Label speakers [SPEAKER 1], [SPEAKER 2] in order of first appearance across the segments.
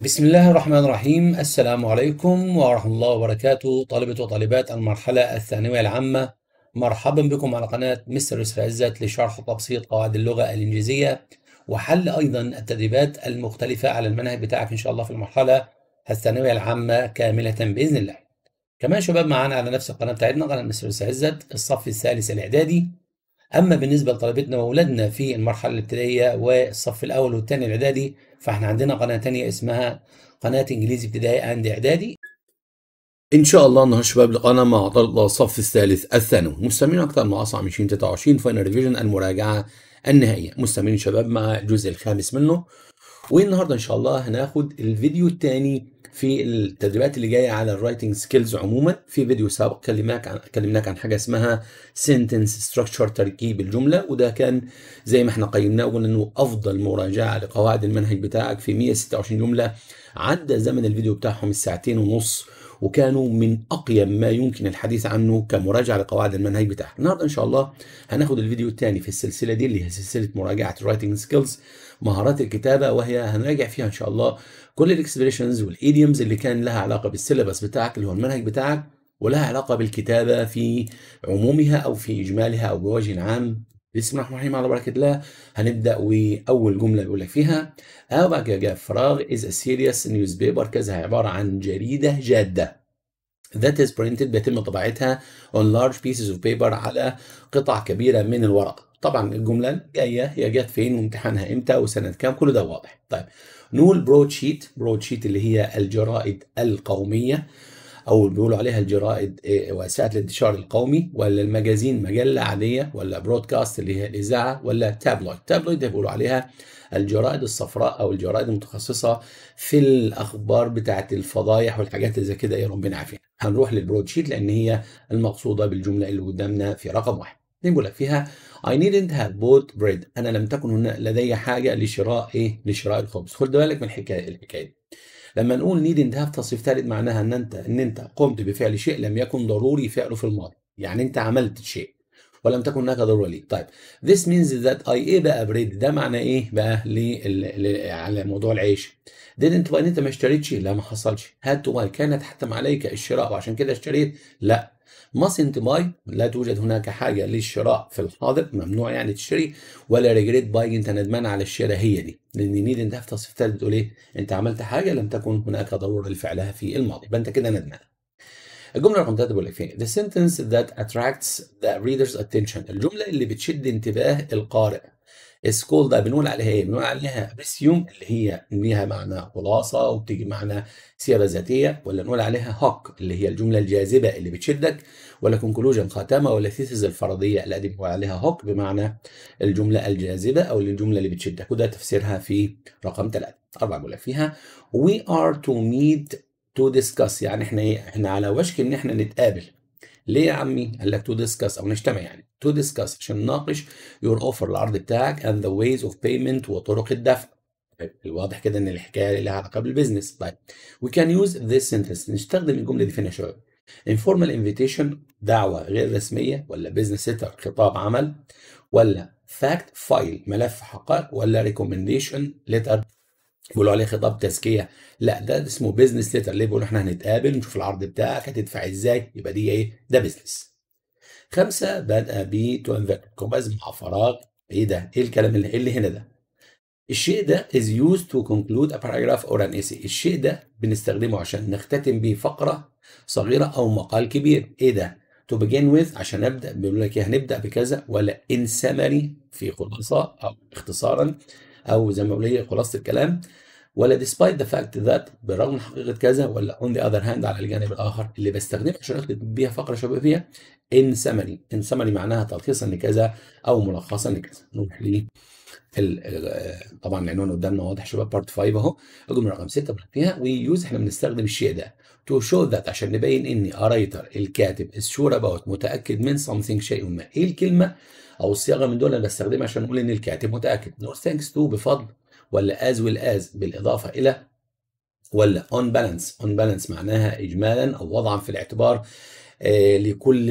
[SPEAKER 1] بسم الله الرحمن الرحيم السلام عليكم ورحمة الله وبركاته طالبة وطالبات المرحلة الثانوية العامة مرحبا بكم على قناة مستر يوسف عزت لشرح وتبسيط قواعد اللغة الإنجليزية وحل أيضا التدريبات المختلفة على المنهج بتاعك إن شاء الله في المرحلة الثانوية العامة كاملة بإذن الله كمان شباب معانا على نفس القناة بتاعتنا قناة مستر يوسف عزت الصف الثالث الإعدادي أما بالنسبة لطلبتنا وأولادنا في المرحلة الابتدائية والصف الأول والثاني الإعدادي فاحنا عندنا قناه تانية اسمها قناه انجليزي ابتدائي اند اعدادي ان شاء الله النهارده شباب لقانا مع طلبه الصف الثالث الثانوي مستمعين اكثر من اصعب 2023 فاينل ريفيجن المراجعه النهائيه مستمعين شباب مع الجزء الخامس منه والنهارده ان شاء الله هناخد الفيديو الثاني في التدريبات اللي جايه على الرايتنج سكيلز عموما في فيديو سابق كلمناك عن كلمناك عن حاجه اسمها سنتنس ستراكشر تركيب الجمله وده كان زي ما احنا قيمناه وقلنا انه افضل مراجعه لقواعد المنهج بتاعك في 126 جمله عدى زمن الفيديو بتاعهم الساعتين ونص وكانوا من اقيم ما يمكن الحديث عنه كمراجعه لقواعد المنهج بتاعك النهارده ان شاء الله هناخد الفيديو الثاني في السلسله دي اللي هي سلسله مراجعه الرايتنج سكيلز مهارات الكتابه وهي هنراجع فيها ان شاء الله كل الاكسبريشنز والايديومز اللي كان لها علاقه بالسيلبس بتاعك اللي هو المنهج بتاعك ولها علاقه بالكتابه في عمومها او في اجمالها او بوجه عام بسم الله الرحمن الرحيم على بركه الله هنبدا واول جمله بيقول لك فيها A فراغ از ا سيريس نيوز بيبر كذا عباره عن جريده جاده that is printed بيتم طباعتها on large pieces of paper على قطع كبيره من الورق طبعا الجمله الجايه هي جت فين وامتحانها امتى وسنه كام كل ده واضح طيب نقول برود شيت برود شيت اللي هي الجرائد القوميه او بيقولوا عليها الجرائد آه، وسائل الانتشار القومي ولا المجازين مجله عاديه ولا برودكاست اللي هي الاذاعه ولا تابلويد تابلويد بيقولوا عليها الجرائد الصفراء او الجرائد المتخصصه في الاخبار بتاعه الفضايح والحاجات اللي زي كده يا ربنا عافية هنروح شيت لان هي المقصوده بالجمله اللي قدامنا في رقم واحد 2 بيقول لك فيها I needn't have bought bread انا لم تكن هنا لدي حاجه لشراء ايه لشراء الخبز خد بالك من الحكايه الحكايه لما نقول needn't have تصريف ثالث معناها ان انت ان انت قمت بفعل شيء لم يكن ضروري فعله في الماضي يعني انت عملت شيء ولم تكن هناك ضروره ليه طيب this means that I ate بقى bread ده معنى ايه بقى ل... على موضوع العيش didn't بقى ان انت ما اشتريتش لا ما حصلش had to buy كانت حتم عليك الشراء وعشان كده اشتريت لا mustn't buy لا توجد هناك حاجة للشراء في الحاضر ممنوع يعني تشتري ولا regret buying أنت ندمان على الشراء هي دي لأن نيد أنت في تصريف ثالث بتقول إيه أنت عملت حاجة لم تكن هناك ضرورة لفعلها في الماضي يبقى أنت كده ندمان الجمله رقم 3 بقول لك فين the sentence that attracts the reader's attention الجمله اللي بتشد انتباه القارئ is called بنقول عليها ايه بنقول عليها بريسيوم اللي هي ليها معنى خلاصه وبتيجي معنى سيره ذاتيه ولا نقول عليها هوك اللي هي الجمله الجاذبه اللي بتشدك ولا كونكلوجن خاتمه ولا ثيسز الفرضيه اللي بيقول عليها هوك بمعنى الجمله الجاذبه او الجمله اللي بتشدك وده تفسيرها في رقم ثلاثه اربع جمله فيها وي ار تو ميت تو ديسكاس يعني احنا ايه احنا على وشك ان احنا نتقابل ليه يا عمي؟ قال لك تو ديسكاس او نجتمع يعني تو ديسكاس عشان نناقش يور اوفر العرض بتاعك اند ذا ويز اوف بيمنت وطرق الدفع. طيب، الواضح كده ان الحكايه لها علاقه بالبزنس طيب وي كان يوز ذيس سنتنس نستخدم الجمله دي فين يا شباب؟ informal invitation دعوة غير رسمية ولا business letter خطاب عمل ولا fact فايل ملف حقائق ولا recommendation letter بيقولوا عليه خطاب تزكية لا ده اسمه business letter ليه بيقولوا احنا هنتقابل نشوف العرض بتاعك هتدفع ازاي يبقى دي ايه ده business خمسة بدأ ب to invert كوباز مع فراغ ايه ده ايه الكلام اللي, إيه اللي هنا ده الشيء ده is used to conclude a paragraph or an essay الشيء ده بنستخدمه عشان نختتم بيه فقرة صغيرة أو مقال كبير إيه ده؟ to begin with عشان أبدأ بيقول لك إيه، هنبدأ بكذا ولا in summary في خلاصة أو اختصارا أو زي ما بقول هي خلاصة الكلام ولا despite the fact that برغم حقيقة كذا ولا on the other hand على الجانب الآخر اللي بستخدمه عشان أخدم بيها فقرة شبه فيها in summary in summary معناها تلخيصا لكذا أو ملخصا لكذا نروح ليه طبعا العنوان قدامنا واضح شباب بارت 5 اهو الجمله رقم 6 فيها ويوز احنا بنستخدم الشيء ده to show that عشان نبين إني أرايتر الكاتب is sure about متأكد من something شيء ما إيه الكلمة أو الصياغة من دول أنا بستخدمها عشان أقول إن الكاتب متأكد no thanks to بفضل ولا as well as بالإضافة إلى ولا on balance on balance معناها إجمالا أو وضعا في الاعتبار آه، لكل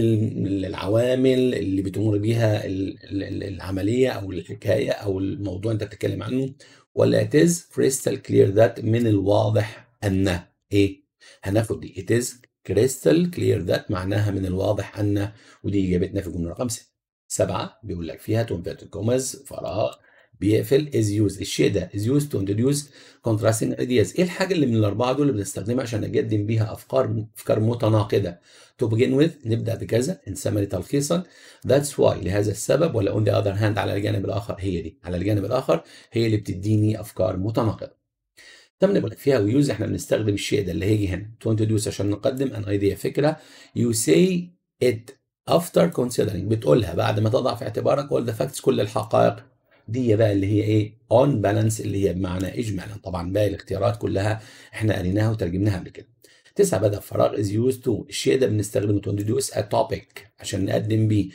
[SPEAKER 1] العوامل اللي بتمر بيها العمليه او الحكايه او الموضوع انت بتتكلم عنه ولا it is crystal clear that من الواضح ان ايه هناخد دي it is crystal clear that معناها من الواضح ان ودي اجابتنا في الجمله رقم 6 سبعه بيقول لك فيها converted كوماز فراغ بيقفل is used الشيء ده is used to introduce contrasting ideas ايه الحاجه اللي من الاربعه دول اللي بنستخدمها عشان نقدم بيها افكار افكار متناقضه to begin with نبدا بكذا ان سمري تلخيصا that's why لهذا السبب ولا on the other hand على الجانب الاخر هي دي على الجانب الاخر هي اللي بتديني افكار متناقضه تم فيها ويوز احنا بنستخدم الشيء ده اللي هيجي هنا تو انتدوس عشان نقدم ان ايديا فكره يو سي ات افتر كونسيدرينج بتقولها بعد ما تضع في اعتبارك اول ذا فاكتس كل الحقائق دي بقى اللي هي ايه اون بالانس اللي هي بمعنى اجمالا طبعا باقي الاختيارات كلها احنا قريناها وترجمناها قبل كده تسعة بدأ فراغ از يوز تو الشيء ده بنستخدمه تو انتدوس ا توبيك عشان نقدم بيه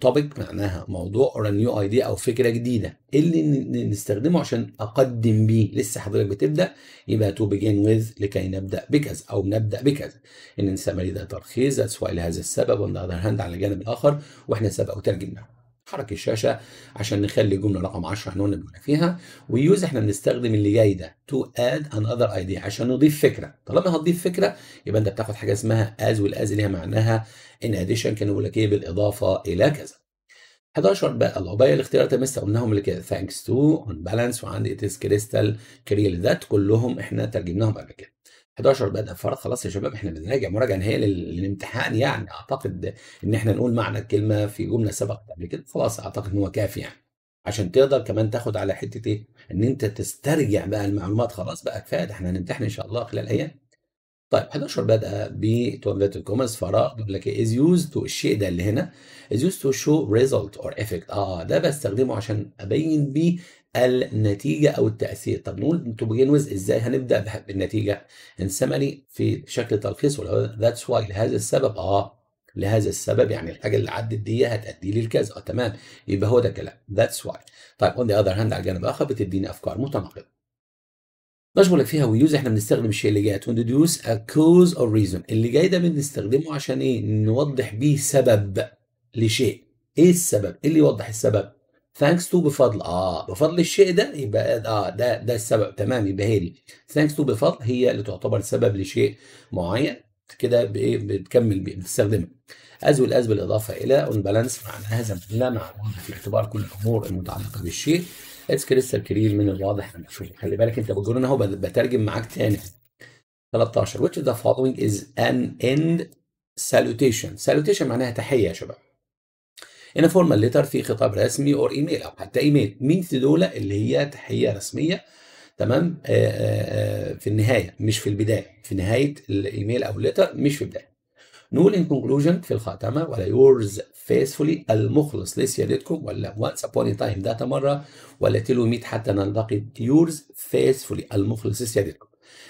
[SPEAKER 1] توبيك معناها موضوع اور نيو ايديا او فكره جديده اللي نستخدمه عشان اقدم بيه لسه حضرتك بتبدا يبقى تو بيجين ويز لكي نبدا بكذا او نبدا بكذا ان نسمي ده ترخيص ذاتس لهذا السبب وان ذا هاند على الجانب الاخر واحنا سبق وترجمناه حرك الشاشه عشان نخلي الجمله رقم 10 احنا قلنا بنقول فيها ويوز احنا بنستخدم اللي جاي ده تو اد انذر اي عشان نضيف فكره طالما هتضيف فكره يبقى انت بتاخد حاجه اسمها از والاز ليها معناها ان اديشن كان بيقول لك ايه بالاضافه الى كذا 11 بقى العبايه الاختيارات اللي لسه قلناهم اللي كده ثانكس تو اون بالانس وعندي اتس كريستال كريل ذات كلهم احنا ترجمناهم قبل كده 11 بدأ فرض خلاص يا شباب احنا بنراجع مراجعه نهائيه للامتحان يعني اعتقد ان احنا نقول معنى الكلمه في جمله سبقت قبل كده خلاص اعتقد ان هو كافي يعني عشان تقدر كمان تاخد على حته ايه ان انت تسترجع بقى المعلومات خلاص بقى كفايه ده احنا هنمتحن ان شاء الله خلال ايام طيب 11 بدأ ب inverted commas فراغ بيقول لك از يوز تو الشيء ده اللي هنا از يوز تو شو ريزلت اور افكت اه ده بستخدمه عشان ابين بيه النتيجه او التاثير طب نقول تو بيجن ازاي هنبدا بالنتيجه ان سمري في شكل تلخيص ذاتس واي لهذا السبب اه لهذا السبب يعني الحاجه اللي عدت دي هتؤدي لي لكذا اه تمام يبقى هو ده كلام ذاتس واي طيب اون ذا اذر هاند على الجانب الاخر بتديني افكار متناقضه نشمل فيها ويوز احنا بنستخدم الشيء اللي جاي تو ا كوز اور ريزون اللي جاي ده بنستخدمه عشان ايه نوضح بيه سبب لشيء ايه السبب ايه اللي يوضح السبب ثانكس تو بفضل اه بفضل الشيء ده يبقى اه ده ده السبب تمام يبقى هي دي ثانكس تو بفضل هي اللي تعتبر سبب لشيء معين كده بايه بتكمل بتستخدمها از والاز بالاضافه الى اون بالانس معناها لا مع في اعتبار كل الامور المتعلقه بالشيء اتس كريستال كلير من الواضح ان شوف خلي بالك انت بتقول انا اهو بترجم معاك تاني 13 which the following is an end salutation salutation معناها تحيه يا شباب ان فورمال ليتر في خطاب رسمي او ايميل او حتى ايميل مين دول اللي هي تحيه رسميه تمام آه، آه، آه، في النهايه مش في البدايه في نهايه الايميل او الليتر مش في البدايه نقول ان كونكلوجن في الخاتمه ولا يورز فيسفولي المخلص لسيادتكم ولا وانس ابون تايم ذات مره ولا تلو حتى نلتقي يورز فيسفولي المخلص لسيادتكم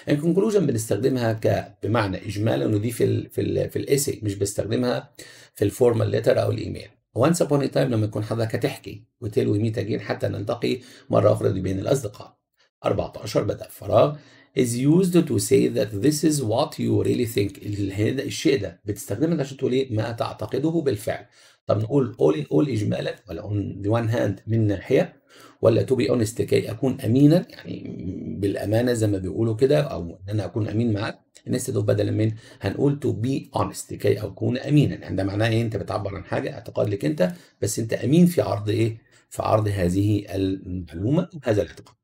[SPEAKER 1] ان كونكلوجن بنستخدمها ك بمعنى اجمالا ودي في الـ في الـ في الاسي مش بستخدمها في الفورمال ليتر او الايميل وانس ابون تايم لما يكون حضرتك هتحكي وتلوي 100 تجين حتى نلتقي مرة أخرى بين الأصدقاء 14 بدأ فراغ is used to say that this is what you really think هذا الشيء ده بتستخدمه عشان تقول ايه ما تعتقده بالفعل طب نقول all in all اجمالا ولا on the one hand من ناحيه ولا to be honest كي اكون امينا يعني بالامانه زي ما بيقولوا كده او ان انا اكون امين معاك الناس تدوب بدلا من هنقول تو بي اونست كي اكون امينا يعني ده معناه ايه انت بتعبر عن حاجه اعتقاد لك انت بس انت امين في عرض ايه في عرض هذه المعلومه هذا الاعتقاد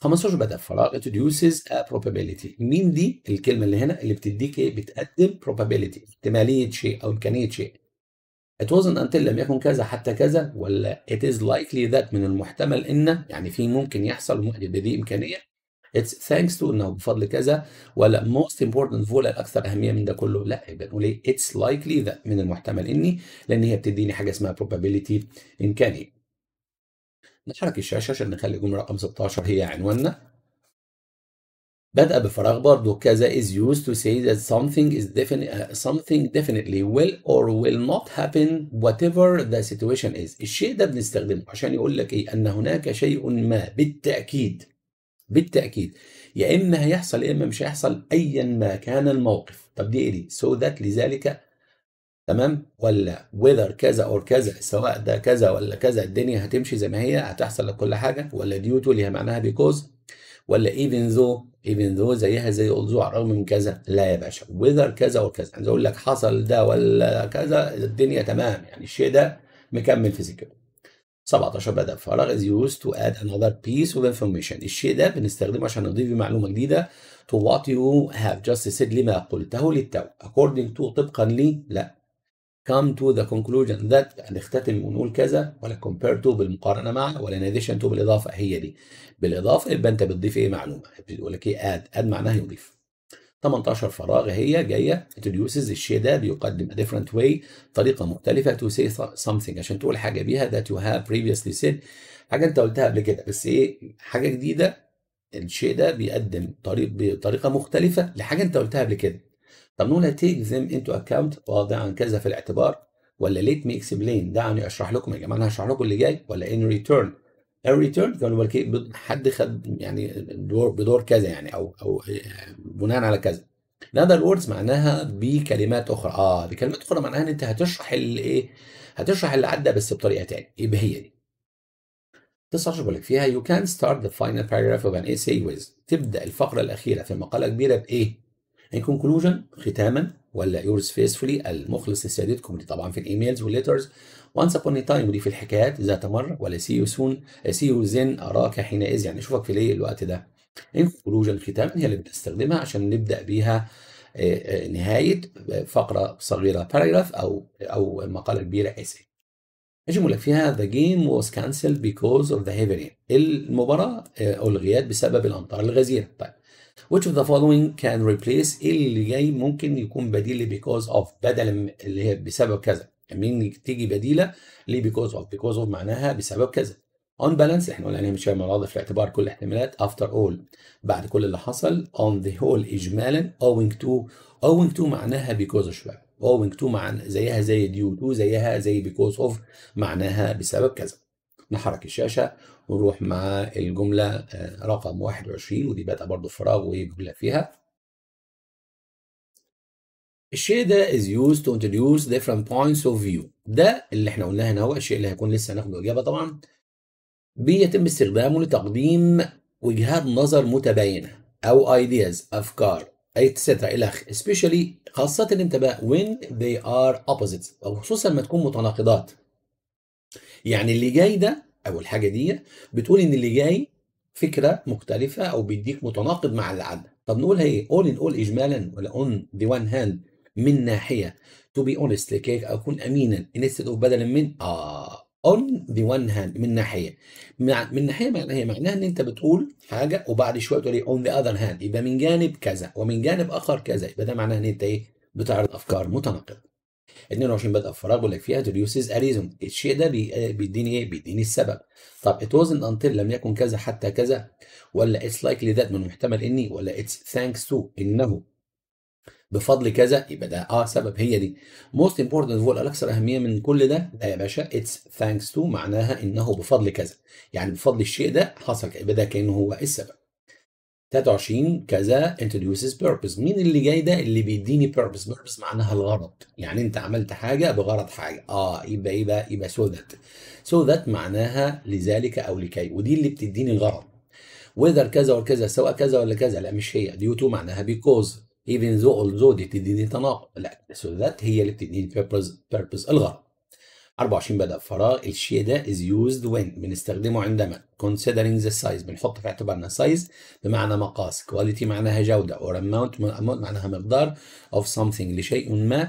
[SPEAKER 1] 15 بدأ فراغ introduces a probability مين دي الكلمة اللي هنا اللي بتديك ايه بتقدم probability احتمالية شيء أو إمكانية شيء it wasn't until لم يكن كذا حتى كذا ولا it is likely that من المحتمل إن يعني في ممكن يحصل دي إمكانية It's thanks to انه بفضل كذا ولا most important فولا الاكثر اهميه من ده كله لا يبقى نقول ايه it's likely ذا من المحتمل اني لان هي بتديني حاجه اسمها probability ايه. نحرك الشاشه عشان نخلي الجمله رقم 16 هي عنواننا. بدأ بفراغ برضه كذا is used to say that something is definite uh, something definitely will or will not happen whatever the situation is الشيء ده بنستخدمه عشان يقول لك ايه ان هناك شيء ما بالتأكيد بالتاكيد يا اما هيحصل يا اما مش هيحصل ايا ما كان الموقف طب دي ايه دي سو ذات لذلك تمام ولا وذر كذا اور كذا سواء ده كذا ولا كذا الدنيا هتمشي زي ما هي هتحصل لك كل حاجه ولا ديوتو اللي هي معناها بيكوز ولا ايفن ذو ايفن ذو زيها زي ذو على الرغم من كذا لا يا باشا وذر كذا اور كذا عايز اقول لك حصل ده ولا كذا الدنيا تمام يعني الشيء ده مكمل في سكته 17 بدأ فراغ is used to add another piece of information الشيء ده بنستخدمه عشان نضيف معلومة جديده to what you have just said لما قلته للتو according to طبقا لي لا come to the conclusion that هنختتم ونقول كذا ولا compare to بالمقارنه مع ولا in addition to بالاضافه هي دي بالاضافه يبقى انت بتضيف ايه معلومه بتقول لك ايه add add معناها يضيف 18 فراغ هي جايه introduces الشيء ده بيقدم a different way طريقه مختلفه to say something عشان تقول حاجه بيها that you have previously said حاجه انت قلتها قبل كده بس ايه حاجه جديده الشيء ده بيقدم طريق بطريقه مختلفه لحاجه انت قلتها قبل كده طب نقول take them into account واضعا كذا في الاعتبار ولا let me explain دعني اشرح لكم يا جماعه انا هشرح لكم اللي جاي ولا in return الريتيرن كان حد خد يعني دور بدور كذا يعني او او آه، بناء على كذا in other words معناها بكلمات اخرى اه بكلمات اخرى معناها ان انت هتشرح الايه هتشرح اللي عدى بس بطريقه ثانيه يبقى هي دي 19 بقول لك فيها you can start the final paragraph of an essay with تبدا الفقره الاخيره في مقاله كبيره بايه ان كونكلوجن ختاما ولا يورز فيسفولي المخلص لسيادتكم دي طبعا في الايميلز والليترز وانس ابون تايم ودي في الحكايات ذات مره ولا سي يو سون سي يو زين اراك حينئذ يعني اشوفك في ليه الوقت ده ان كونكلوجن ختاما هي اللي بنستخدمها عشان نبدا بيها آه، آه، نهايه آه، فقره صغيره باراجراف او او مقاله كبيره اسي لك فيها the game was cancelled because of the heavy rain المباراة ألغيت بسبب الأمطار الغزيرة طيب which of the following can replace ايه اللي جاي ممكن يكون بديل ل because of بدل اللي هي بسبب كذا مين تيجي بديله ل because of because of معناها بسبب كذا on balance احنا قلنا مش شامل الوضع في اعتبار كل الاحتمالات after all بعد كل اللي حصل on the whole اجمالا owing to owing to معناها because شويه owing to مع زيها زي due to زيها زي because of معناها بسبب كذا نحرك الشاشه ونروح مع الجملة آه، رقم 21 ودي بقى برضه فراغ وجملة فيها الشيء ده is used to introduce different points of view ده اللي احنا قلناه هنا هو الشيء اللي هيكون لسه ناخده اجابه طبعا بيتم استخدامه لتقديم وجهات نظر متباينه او ideas افكار etc الى especially خاصه الانتباه بقى when they are opposites او خصوصا ما تكون متناقضات يعني اللي جاي ده او الحاجه دي بتقول ان اللي جاي فكره مختلفه او بيديك متناقض مع اللي عدى طب نقولها ايه اول ان اول اجمالا ولا اون ذا وان هاند من ناحيه تو بي اونست لكي اكون امينا انستد اوف بدلا من اه اون ذا وان هاند من ناحيه من ناحيه معناها هي إيه؟ معناها ان انت بتقول حاجه وبعد شويه تقول ايه اون ذا اذر هاند يبقى من جانب كذا ومن جانب اخر كذا يبقى ده معناه ان انت ايه بتعرض افكار متناقضه 22 بدأ فراغ بيقول لك فيها تريوسيز اريزون الشيء ده بيديني ايه؟ بيديني السبب طب ات وزنت انتل لم يكن كذا حتى كذا ولا اتس لايكلي ذات من المحتمل اني ولا اتس ثانكس تو انه بفضل كذا يبقى ده اه سبب هي دي موست امبورتنت هو الاكثر اهميه من كل ده لا يا باشا اتس ثانكس تو معناها انه بفضل كذا يعني بفضل الشيء ده حصل يبقى ده كانه هو السبب 23 كذا introduces purpose مين اللي جاي ده اللي بيديني purpose purpose معناها الغرض يعني انت عملت حاجه بغرض حاجه اه يبقى ايه بقى يبقى so that so that معناها لذلك او لكي ودي اللي بتديني الغرض whether كذا وكذا سواء كذا ولا كذا لا مش هي due to معناها because even though although دي بتديني تناقض لا so that هي اللي بتديني purpose purpose الغرض 24 بدأ فراغ الشيء ده is used when بنستخدمه عندما considering the size بنحط في اعتبارنا size بمعنى مقاس quality معناها جودة or amount معناها مقدار of something لشيء ما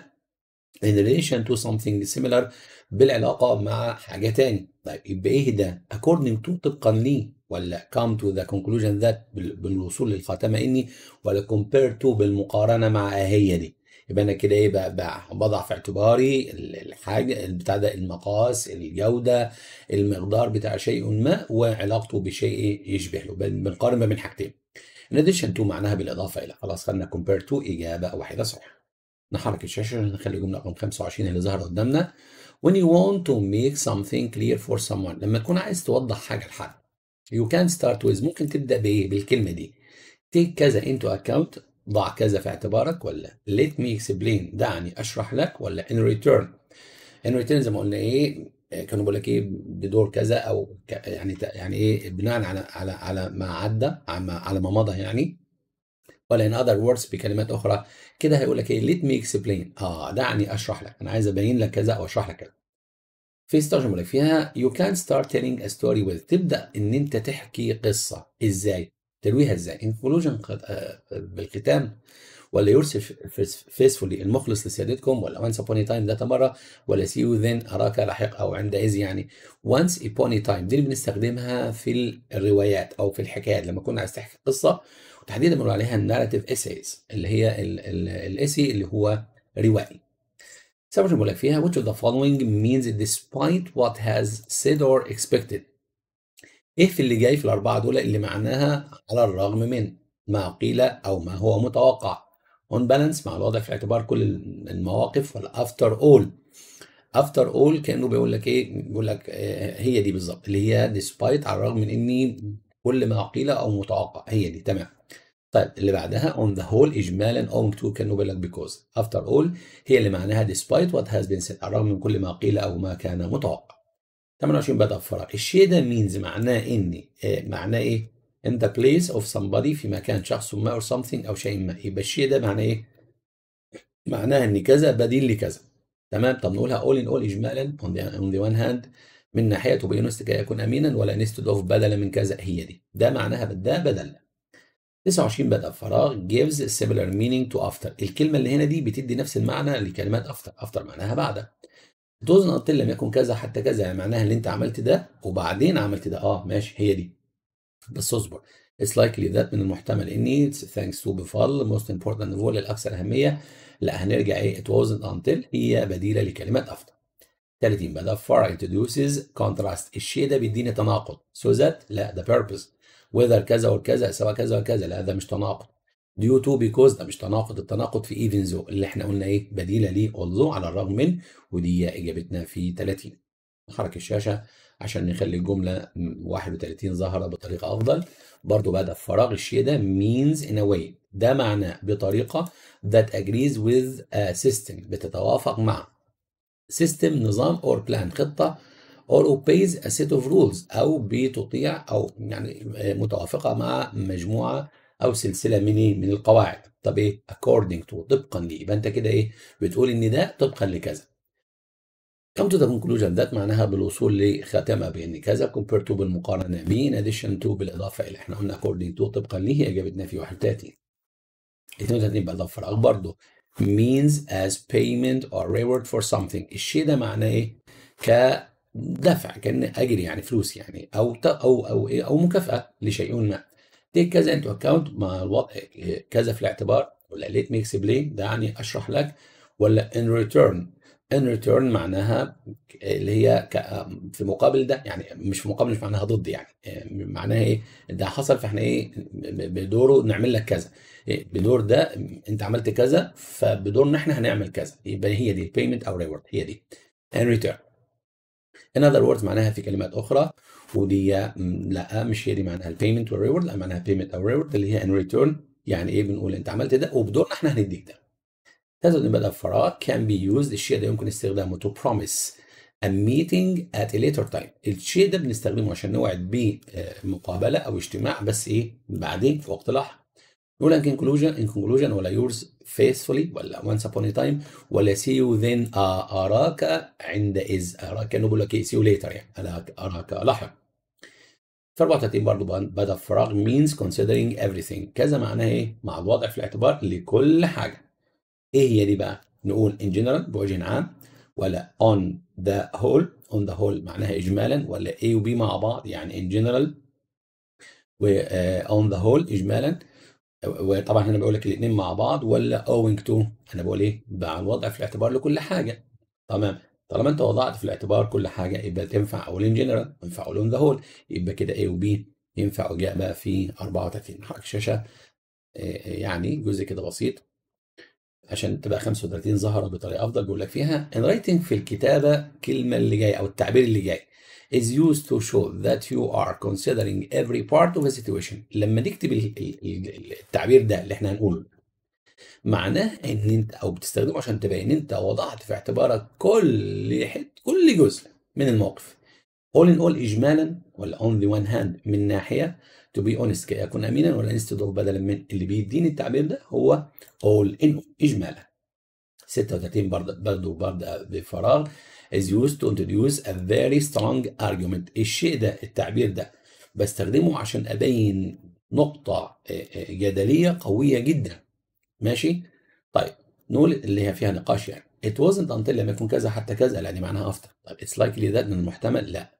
[SPEAKER 1] in relation to something similar بالعلاقة مع حاجة تاني طيب يبقى ايه ده according to طبقا ليه ولا come to the conclusion that بالوصول للخاتمة اني ولا compare to بالمقارنة مع هي دي يبقى انا كده ايه بضع في اعتباري الحاجه بتاع ده المقاس الجوده المقدار بتاع شيء ما وعلاقته بشيء يشبه له بنقارن ما بين حاجتين ان addition to معناها بالاضافه الى خلاص خلينا compare to اجابه واحده صحيحه نحرك الشاشه عشان نخلي الجمله رقم 25 اللي ظهر قدامنا when you want to make something clear for someone لما تكون عايز توضح حاجه لحد you can start with ممكن تبدا بايه بالكلمه دي take كذا into account ضع كذا في اعتبارك ولا let me explain دعني اشرح لك ولا in return in return زي ما قلنا ايه كانوا بيقول لك ايه بدور كذا او يعني يعني ايه بناء على على على ما عدى على ما مضى يعني ولا in other words بكلمات اخرى كده هيقول لك ايه let me explain اه دعني اشرح لك انا عايز ابين لك كذا او اشرح لك كذا في ترجمه لك فيها you can start telling a story with تبدا ان انت تحكي قصه ازاي ترويها ازاي انكلوجن آه، بالختام ولا يرسل فيسفولي المخلص لسيادتكم ولا وانس upon تايم ذات مره ولا سي يو ذن اراك لاحق او عند اذ يعني وانس upon تايم دي اللي بنستخدمها في الروايات او في الحكايات لما كنا عايز تحكي قصه وتحديدا بنقول عليها الناريتيف اسيز اللي هي الاسي اللي هو روائي سبب بقول لك فيها which of the following means despite what has said or expected إيه في اللي جاي في الأربعة دول اللي معناها على الرغم من ما قيل أو ما هو متوقع اون بالانس مع الوضع في اعتبار كل المواقف والافتر اول افتر اول كأنه بيقول لك إيه بيقول لك إيه هي دي بالظبط اللي هي ديسبايت على الرغم من إني كل ما قيل أو متوقع هي دي تمام طيب اللي بعدها اون ذا هول إجمالا اون تو كأنه بيقول لك بيكوز افتر اول هي اللي معناها ديسبايت وات هاز بين سيد على الرغم من كل ما قيل أو ما كان متوقع 28 بدأ فراغ الشيء ده مينز معناه ان آه، معناه ايه in the place of somebody في مكان شخص ما or something او شيء ما يبقى الشيء ده معناه ايه معناه ان كذا بديل لكذا تمام طب نقولها all in all اجمالا on the, on the one hand من ناحيه تبين كي يكون امينا ولا نستد اوف بدلا من كذا هي دي ده معناها ده بدل 29 بدأ فراغ gives similar meaning to after الكلمة اللي هنا دي بتدي نفس المعنى لكلمات after after معناها بعد دوز نوت لم يكن كذا حتى كذا يعني معناها اللي انت عملت ده وبعدين عملت ده اه ماشي هي دي بس اصبر It's likely that من المحتمل اني thanks to بفضل most important هو الاكثر اهميه لا هنرجع ايه it wasn't until هي بديله لكلمات افضل 30 بقى ده far introduces contrast الشيء ده بيديني تناقض so that لا ده purpose وذر كذا وكذا سواء كذا وكذا لا ده مش تناقض ديو تو بيكوز ده مش تناقض التناقض في ايفن زو اللي احنا قلنا ايه بديله ليه اولزو على الرغم من ودي اجابتنا في 30 نحرك الشاشه عشان نخلي الجمله 31 ظاهره بطريقه افضل برضو بعد فراغ الشيء ده means in a way ده معناه بطريقه that agrees with a system بتتوافق مع system نظام or plan خطه or obeys a set of rules او بتطيع او يعني متوافقه مع مجموعه او سلسله من ايه من القواعد طب ايه according to طبقا ليه يبقى انت كده ايه بتقول ان ده طبقا لكذا come to the conclusion that معناها بالوصول لخاتمه بان كذا compared to بالمقارنه به in addition to بالاضافه الى احنا قلنا according to طبقا ليه هي اجابتنا في 31 32 بقى الفراغ برضه means as payment or reward for something الشيء ده معناه ايه كدفع كان اجر يعني فلوس يعني او او او ايه او مكافاه لشيء ما تيك كذا انتو اكونت مع الوضع كذا في الاعتبار ولا ليت مي اكسبلين ده يعني اشرح لك ولا ان ريتيرن ان ريتيرن معناها اللي هي في مقابل ده يعني مش في مقابل مش معناها ضد يعني معناها ايه ده حصل فاحنا ايه بدوره نعمل لك كذا إيه، بدور ده انت عملت كذا فبدورنا احنا هنعمل كذا يبقى هي دي البيمنت او ريورد هي دي ان ريتيرن ان اذر ووردز معناها في كلمات اخرى ودي لا مش هي دي معناها البيمنت والريورد لا معناها بيمنت او ريورد اللي هي ان ريتيرن يعني ايه بنقول انت عملت ده وبدورنا احنا هنديك ده هذا اللي بدا فراغ كان بي يوز الشيء ده يمكن استخدامه تو بروميس a meeting at a later time الشيء ده بنستخدمه عشان نوعد بمقابله آه، مقابله او اجتماع بس ايه بعدين في وقت لاحق نقول ان conclusion in conclusion ولا yours faithfully ولا once upon a time ولا see you then آه، اراك عند is اراك كانه يعني بيقول لك ايه see you later يعني اراك لاحق في 34 برضه بدا فراغ means considering everything كذا معناها ايه؟ مع الوضع في الاعتبار لكل حاجه. ايه هي دي بقى؟ نقول in general بوجه عام ولا on the whole on the whole معناها اجمالا ولا A و B مع بعض يعني in general و آه، on the whole اجمالا وطبعا هنا بقول لك الاثنين مع بعض ولا owing to انا بقول ايه؟ مع الوضع في الاعتبار لكل حاجه. تمام طالما انت وضعت في الاعتبار كل حاجه يبقى تنفع ان جنرال وينفع ان ذا هول يبقى كده اي وبي ينفع اجابه في 34 نحرك الشاشه يعني جزء كده بسيط عشان تبقى 35 ظهرت بطريقه افضل بيقول لك فيها ان رايتنج في الكتابه الكلمه اللي جايه او التعبير اللي جاي is used to show that you are considering every part of a situation لما نكتب التعبير ده اللي احنا هنقوله معناه ان انت او بتستخدمه عشان تبين انت وضعت في اعتبارك كل حته كل جزء من الموقف all in all اجمالا ولا on the one hand من ناحيه to be honest كي اكون امينا ولا انستدول بدلا من اللي بيديني التعبير ده هو all in all اجمالا 36 برضه برضه برضه بفراغ is used to introduce a very strong argument الشيء ده التعبير ده بستخدمه عشان ابين نقطه جدليه قويه جدا ماشي طيب نقول اللي هي فيها نقاش يعني it wasn't until لما يكون كذا حتى كذا لان معناها after طيب it's likely that من المحتمل لا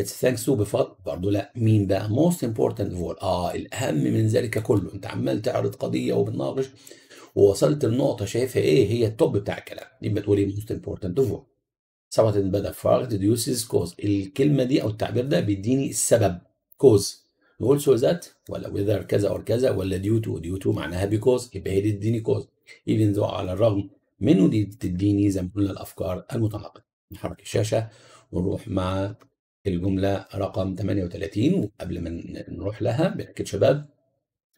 [SPEAKER 1] it's thanks to بفضل برضه لا مين بقى most important of all اه الاهم من ذلك كله انت عمال تعرض قضيه وبتناقش ووصلت لنقطه شايفها ايه هي التوب بتاع الكلام دي ما تقولي إيه؟ most important of all سبب بدا فراغ deduces cause الكلمه دي او التعبير ده بيديني السبب cause نقول سو ذات ولا وذر كذا او كذا ولا ديو تو ديو تو معناها بيكوز يبقى هي تديني كوز ايفن ذو على الرغم منه دي بتديني زي ما قلنا الافكار المتناقضه نحرك الشاشه ونروح مع الجمله رقم 38 وقبل ما نروح لها بنأكد شباب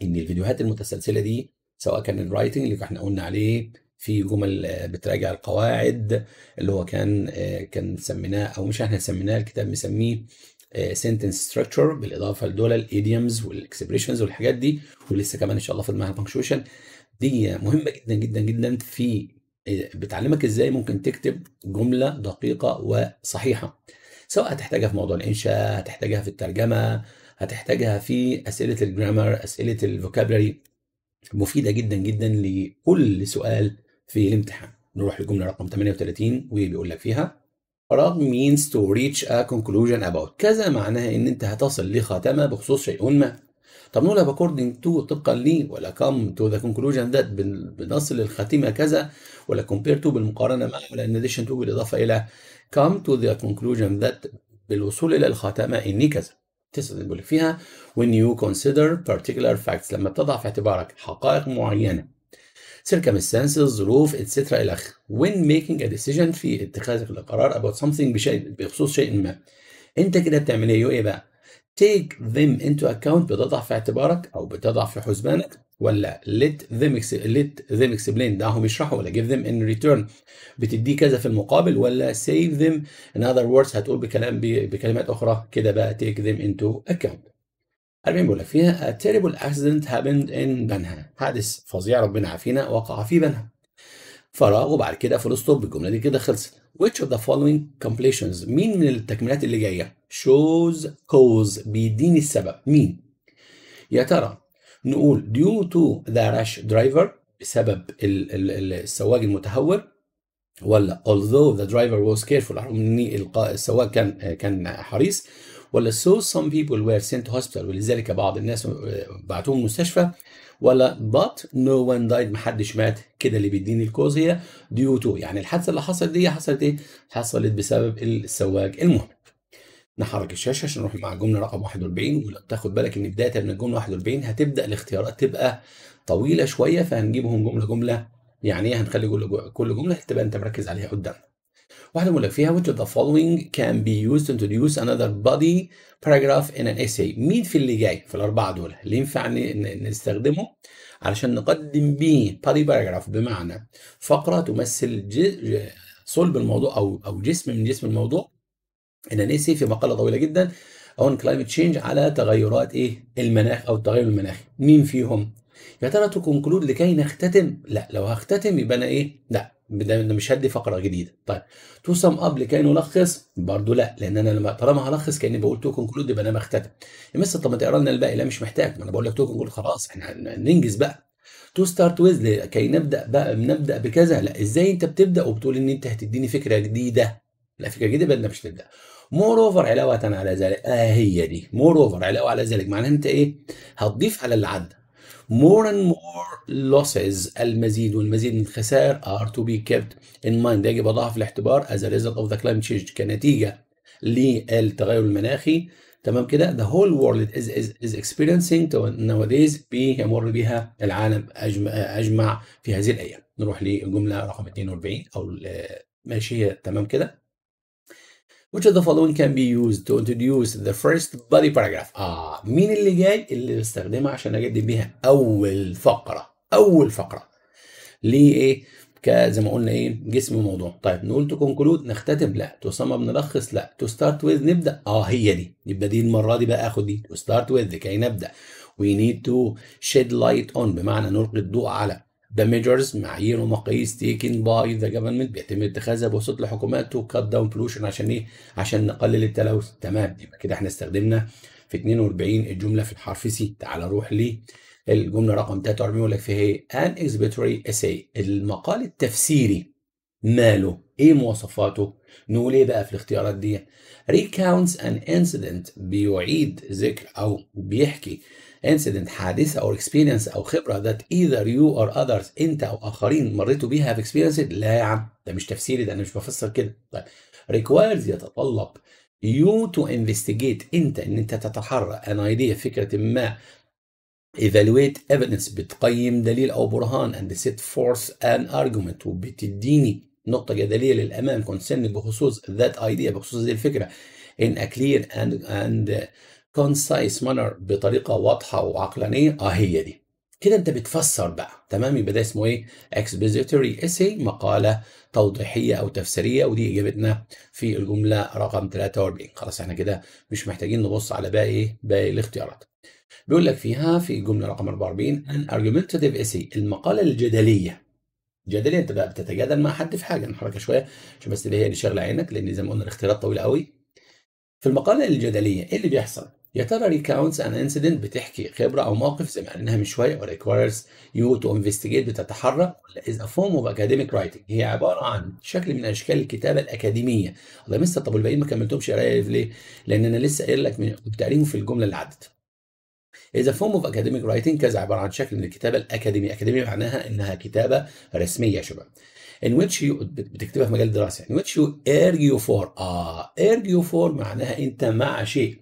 [SPEAKER 1] ان الفيديوهات المتسلسله دي سواء كان الرايتنج اللي احنا قلنا عليه في جمل بتراجع القواعد اللي هو كان eh, كان سميناه او مش احنا سميناه الكتاب مسميه سنتنس آه، ستراكشر بالاضافه لدول الايديومز والاكسبريشنز والحاجات دي ولسه كمان ان شاء الله فاضل معاها البنكشويشن دي مهمه جدا جدا جدا في آه، بتعلمك ازاي ممكن تكتب جمله دقيقه وصحيحه سواء هتحتاجها في موضوع الانشاء هتحتاجها في الترجمه هتحتاجها في اسئله الجرامر اسئله الفوكابلري مفيده جدا جدا لكل سؤال في الامتحان نروح للجمله رقم 38 وبيقول لك فيها رغم means to reach a conclusion about كذا معناها ان انت هتصل لخاتمة بخصوص شيء ما طب نقول according to طبقا لي ولا come to the conclusion that بنصل للخاتمة كذا ولا compare to بالمقارنة مع ولا in addition to بالإضافة إلى come to the conclusion that بالوصول إلى الخاتمة إني كذا تسأل بيقول فيها when you consider particular facts لما بتضع في اعتبارك حقائق معينة circumstances ظروف etc الى اخره when making a decision في اتخاذك القرار about something بشيء بخصوص شيء ما انت كده بتعمل ايه ايه بقى take them into account بتضع في اعتبارك او بتضع في حسبانك ولا let them let them explain دعهم يشرحوا ولا give them in return بتديه كذا في المقابل ولا save them in other words هتقول بكلام بكلمات اخرى كده بقى take them into account 40 بيقول لك فيها a terrible accident happened in بنها حادث فظيع ربنا عافينا وقع في بنها فراغ وبعد كده فول ستوب الجمله دي كده خلصت which of the following completions مين من التكميلات اللي جايه shows cause بيديني السبب مين يا ترى نقول due to the rash driver بسبب السواق المتهور ولا although the driver was careful رغم ان السواق كان كان حريص ولا so some people were sent to hospital ولذلك بعض الناس آه، بعتوهم مستشفى ولا but no one died محدش مات كده اللي بيديني الكوز هي due to يعني الحادثه اللي حصلت دي حصلت ايه؟ حصلت بسبب السواق المهم نحرك الشاشه عشان نروح مع الجمله رقم 41 وتاخد بالك ان بدايه من الجمله 41 هتبدا الاختيارات تبقى طويله شويه فهنجيبهم جمله جمله يعني ايه هنخلي كل جمله تبقى انت مركز عليها قدام واحدة بقول لك فيها which of the following can be used to introduce another body paragraph in an essay مين في اللي جاي في الأربعة دول اللي ينفع نستخدمه علشان نقدم بيه body paragraph بمعنى فقرة تمثل صلب الموضوع أو أو جسم من جسم الموضوع in an essay في مقالة طويلة جدا on climate change على تغيرات ايه المناخ او التغير المناخي مين فيهم يا ترى تو كونكلود لكي نختتم لا لو هختتم يبقى انا ايه لا ده مش هدي فقره جديده طيب تو سم اب لكي نلخص برضه لا لان انا لما طالما هلخص كاني بقول تو كونكلود يبقى انا بختتم يا مستر طب ما تقرا لنا الباقي لا مش محتاج ما انا بقول لك تو كونكلود خلاص احنا ننجز بقى تو ستارت ويز لكي نبدا بقى نبدا بكذا لا ازاي انت بتبدا وبتقول ان انت هتديني فكره جديده لا فكره جديده بدنا مش تبدا مور اوفر علاوه على ذلك اه هي دي مور اوفر علاوه على ذلك معناها انت ايه هتضيف على اللي عدى more and more losses المزيد والمزيد من الخسائر are to be kept in mind يجب اضعها في الاعتبار as a result of the climate change كنتيجة للتغير المناخي تمام كده the whole world is, is, is experiencing nowadays بيمر بها العالم أجمع, أجمع في هذه الأيام نروح للجملة رقم 42 أو ماشي تمام كده Which of the following can be used to introduce the first body paragraph? آه مين اللي جاي اللي بستخدمها عشان نقدم بيها أول فقرة أول فقرة ليه إيه؟ زي ما قلنا ايه جسم الموضوع طيب نقول to conclude نختتم لا sum up بنلخص لا تو ستارت ويز نبدا اه هي دي يبقى دي المره دي بقى اخد دي تو ستارت ويز كي نبدا وي نيد تو شيد لايت اون بمعنى نلقي الضوء على The measures معايير ومقاييس تيكن باي ذا جفرمنت بيتم اتخاذها بوسط الحكومات تو كات داون بلوشن عشان ايه؟ عشان نقلل التلوث تمام يبقى كده احنا استخدمنا في 42 الجمله في الحرف سي تعال نروح للجمله رقم 43 يقول لك فيها ايه؟ ان اكسبيتوري اساي المقال التفسيري ماله؟ ايه مواصفاته؟ نقول ايه بقى في الاختيارات دي؟ ريكاونتس ان انسيدنت بيعيد ذكر او بيحكي incident حادثة أو experience أو خبرة that either you or others أنت أو آخرين مريتوا بيها have experienced لا يا عم ده مش تفسيري ده أنا مش بفسر كده طيب requires يتطلب you to investigate أنت إن أنت تتحرى an idea فكرة ما evaluate evidence بتقيم دليل أو برهان and set forth an argument وبتديني نقطة جدلية للأمام concerning بخصوص that idea بخصوص هذه الفكرة in a clear and and uh, كونسايس مانر بطريقه واضحه وعقلانيه اه هي دي كده انت بتفسر بقى تمام يبقى ده اسمه ايه اكسبوزيتوري اسي مقاله توضيحيه او تفسيريه ودي اجابتنا في الجمله رقم 43 خلاص احنا كده مش محتاجين نبص على باقي ايه باقي الاختيارات بيقول لك فيها في الجمله رقم 44 ان argumentative اسي المقاله الجدليه جدليه انت بقى بتتجادل مع حد في حاجه نحركها شويه عشان بس اللي هي اللي شغله عينك لان زي ما قلنا الاختيارات طويله قوي في المقاله الجدليه ايه اللي بيحصل يا ترى ريكاونتس ان انسيدنت بتحكي خبره او موقف زي ما قلناها من شويه او ريكوايرز يو تو انفستيجيت بتتحرك ولا از ا فورم اوف اكاديميك رايتنج هي عباره عن شكل من اشكال الكتابه الاكاديميه الله يا مستر طب والباقيين ما كملتهمش قرايه ليه؟ لان انا لسه قايل لك من كنت في الجمله اللي عدت. is a form of academic writing كذا عباره عن شكل من الكتابه الاكاديميه، اكاديميه معناها انها كتابه رسميه يا شباب. in which you بتكتبها في مجال الدراسه in which you argue for اه argue for معناها انت مع شيء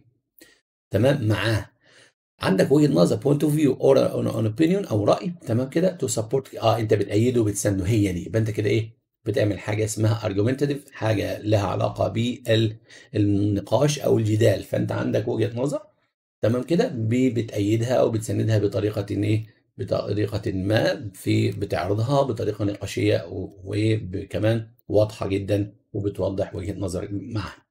[SPEAKER 1] تمام معاه عندك وجهه نظر بوينت اوف فيو اور ان اوبينيون او راي تمام كده تو سبورت اه انت بتأيده وبتسنده هي دي يبقى انت كده ايه بتعمل حاجه اسمها ارجومنتيف حاجه لها علاقه بالنقاش او الجدال فانت عندك وجهه نظر تمام كده بتأيدها او بتسندها بطريقه ايه بطريقه ما في بتعرضها بطريقه نقاشيه وكمان واضحه جدا وبتوضح وجهه نظرك معها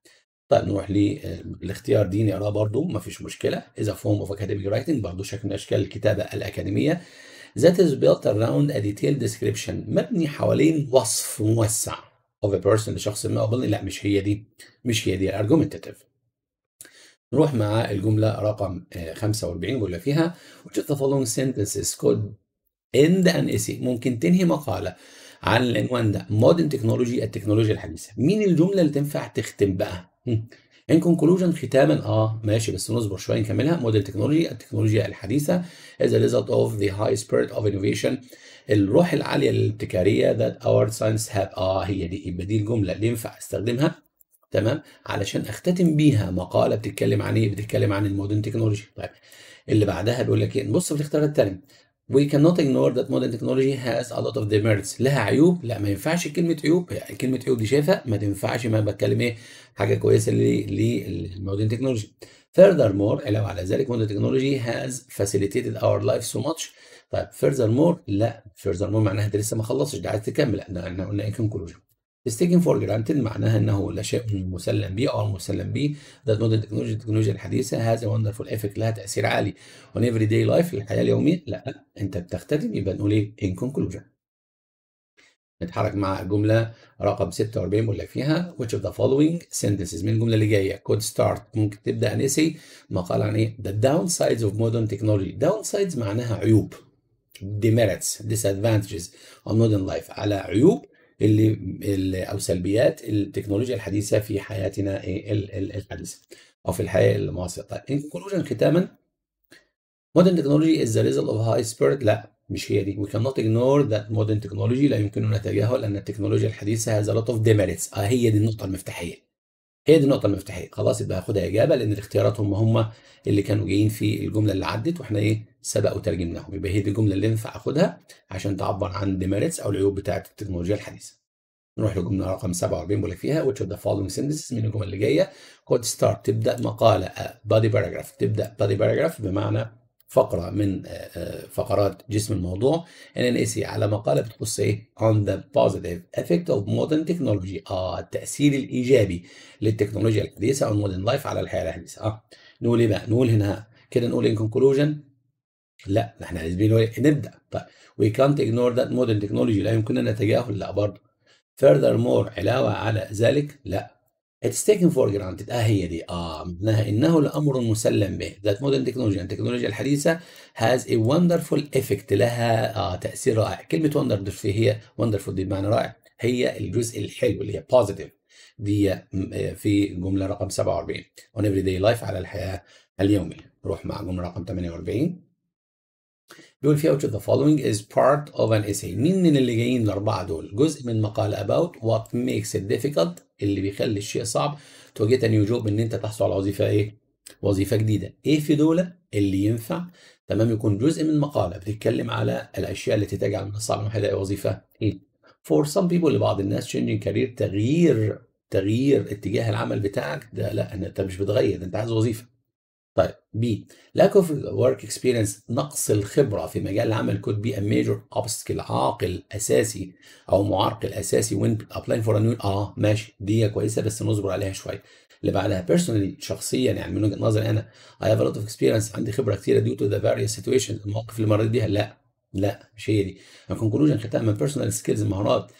[SPEAKER 1] طيب نروح للاختيار آه، ديني برضو برضه مفيش مشكله اذا فورم اوف اكاديميك رايتنج برضه شكل من اشكال الكتابه الاكاديميه that is built around a detailed description مبني حوالين وصف موسع of a person لشخص ما لا مش هي دي مش هي دي الارجومنتيف نروح مع الجملة رقم 45 آه، بيقول فيها which of the following sentences could end an essay ممكن تنهي مقالة عن العنوان ده مودرن تكنولوجي التكنولوجيا الحديثه مين الجمله اللي تنفع تختم بقى ان كونكلوجن ختاما اه ماشي بس نصبر شويه نكملها مودرن تكنولوجي التكنولوجيا الحديثه از a result اوف ذا هاي spirit اوف innovation الروح العاليه الابتكاريه ذات اور ساينس have اه هي دي يبقى دي الجمله اللي ينفع استخدمها تمام علشان اختتم بيها مقاله بتتكلم عن ايه؟ بتتكلم عن المودرن تكنولوجي طيب اللي بعدها بيقول لك ايه؟ نبص في الاختيار We cannot ignore that modern technology has a lot of demerits. لها عيوب؟ لا ما ينفعش كلمة عيوب، يعني كلمة عيوب دي شايفة ما تنفعش ما بتكلم ايه حاجة كويسة للمودرن تكنولوجي. Furthermore علاوة على ذلك modern technology has facilitated our life so much. طيب furthermore لا furthermore معناها ده لسه ما خلصش ده عايز تكمل احنا قلنا ايه كونكلوجن. mistaken for granted معناها انه لا شيء مسلم به او مسلم به that modern technology التكنولوجيا الحديثه هذا wonderful effect لها تاثير عالي on everyday life الحياه اليوميه لا انت بتختتم يبقى نقول ايه in conclusion نتحرك مع الجمله رقم 46 بيقول لك فيها which of the following sentences من الجمله اللي جايه could start ممكن تبدا ان مقال عن ايه the downsides of modern technology downsides معناها عيوب demerits disadvantages of modern life على عيوب اللي, اللي او سلبيات التكنولوجيا الحديثه في حياتنا إيه، الحديثه او في الحياه المعاصره طيب ان كونكلوجن ختاما مودرن تكنولوجي از ذا ريزلت اوف هاي سبيرت لا مش هي دي وي كان نوت اجنور ذات مودرن تكنولوجي لا يمكننا تجاهل ان التكنولوجيا الحديثه هاز ا لوت اوف ديميريتس آه هي دي النقطه المفتاحيه هي دي النقطه المفتاحيه خلاص يبقى هاخدها اجابه لان الاختيارات هم هم اللي كانوا جايين في الجمله اللي عدت واحنا ايه سبق وترجمناهم يبقى هي دي الجمله اللي ينفع اخدها عشان تعبر عن الديميرتس او العيوب بتاعه التكنولوجيا الحديثه نروح لجمله رقم 47 بقول لك فيها which of the following sentences من الجمل اللي جايه could start تبدا مقاله آه، body paragraph تبدا body paragraph بمعنى فقره من آه، آه، فقرات جسم الموضوع NNAC على مقاله بتخص ايه on the positive effect of modern technology اه التاثير الايجابي للتكنولوجيا الحديثه on modern life على الحياه الحديثه اه نقول ايه بقى نقول هنا كده نقول ان conclusion لا احنا عايزين نبدا طيب we can't ignore that modern technology لا يمكننا تجاهل لا برضه furthermore علاوه على ذلك لا It's taken for granted اه هي دي اه معناها انه الأمر المسلم به that modern technology التكنولوجيا الحديثه has a wonderful effect لها آه تاثير رائع كلمه wonderful هي wonderful دي بمعنى رائع هي الجزء الحلو اللي هي positive دي آه، في جملة رقم 47 on everyday life على الحياه اليوميه نروح مع جملة رقم 48 بيقول فيها which of the following is part of an essay مين من اللي جايين الاربعه دول جزء من مقال about what makes it difficult اللي بيخلي الشيء صعب توجيه يجوء ان انت تحصل على وظيفه ايه؟ وظيفه جديده، ايه في دول اللي ينفع تمام يكون جزء من مقاله بتتكلم على الاشياء التي تجعل من الصعب الواحد يلاقي وظيفه ايه؟ فور سام بيبول لبعض الناس changing كارير تغيير تغيير اتجاه العمل بتاعك ده لا انت مش بتغير انت عايز وظيفه طيب بي lack of work experience نقص الخبرة في مجال العمل could be a major obstacle عاقل أساسي أو معرقل أساسي when applying for a new آه ماشي دي كويسة بس نصبر عليها شوية اللي بعدها personally شخصيا يعني من وجهة نظري أنا I have a lot of experience عندي خبرة كثيره due to the various situations المواقف اللي مريت بيها لا لا مش هي دي الكونكلوجن خدتها من personal skills المهارات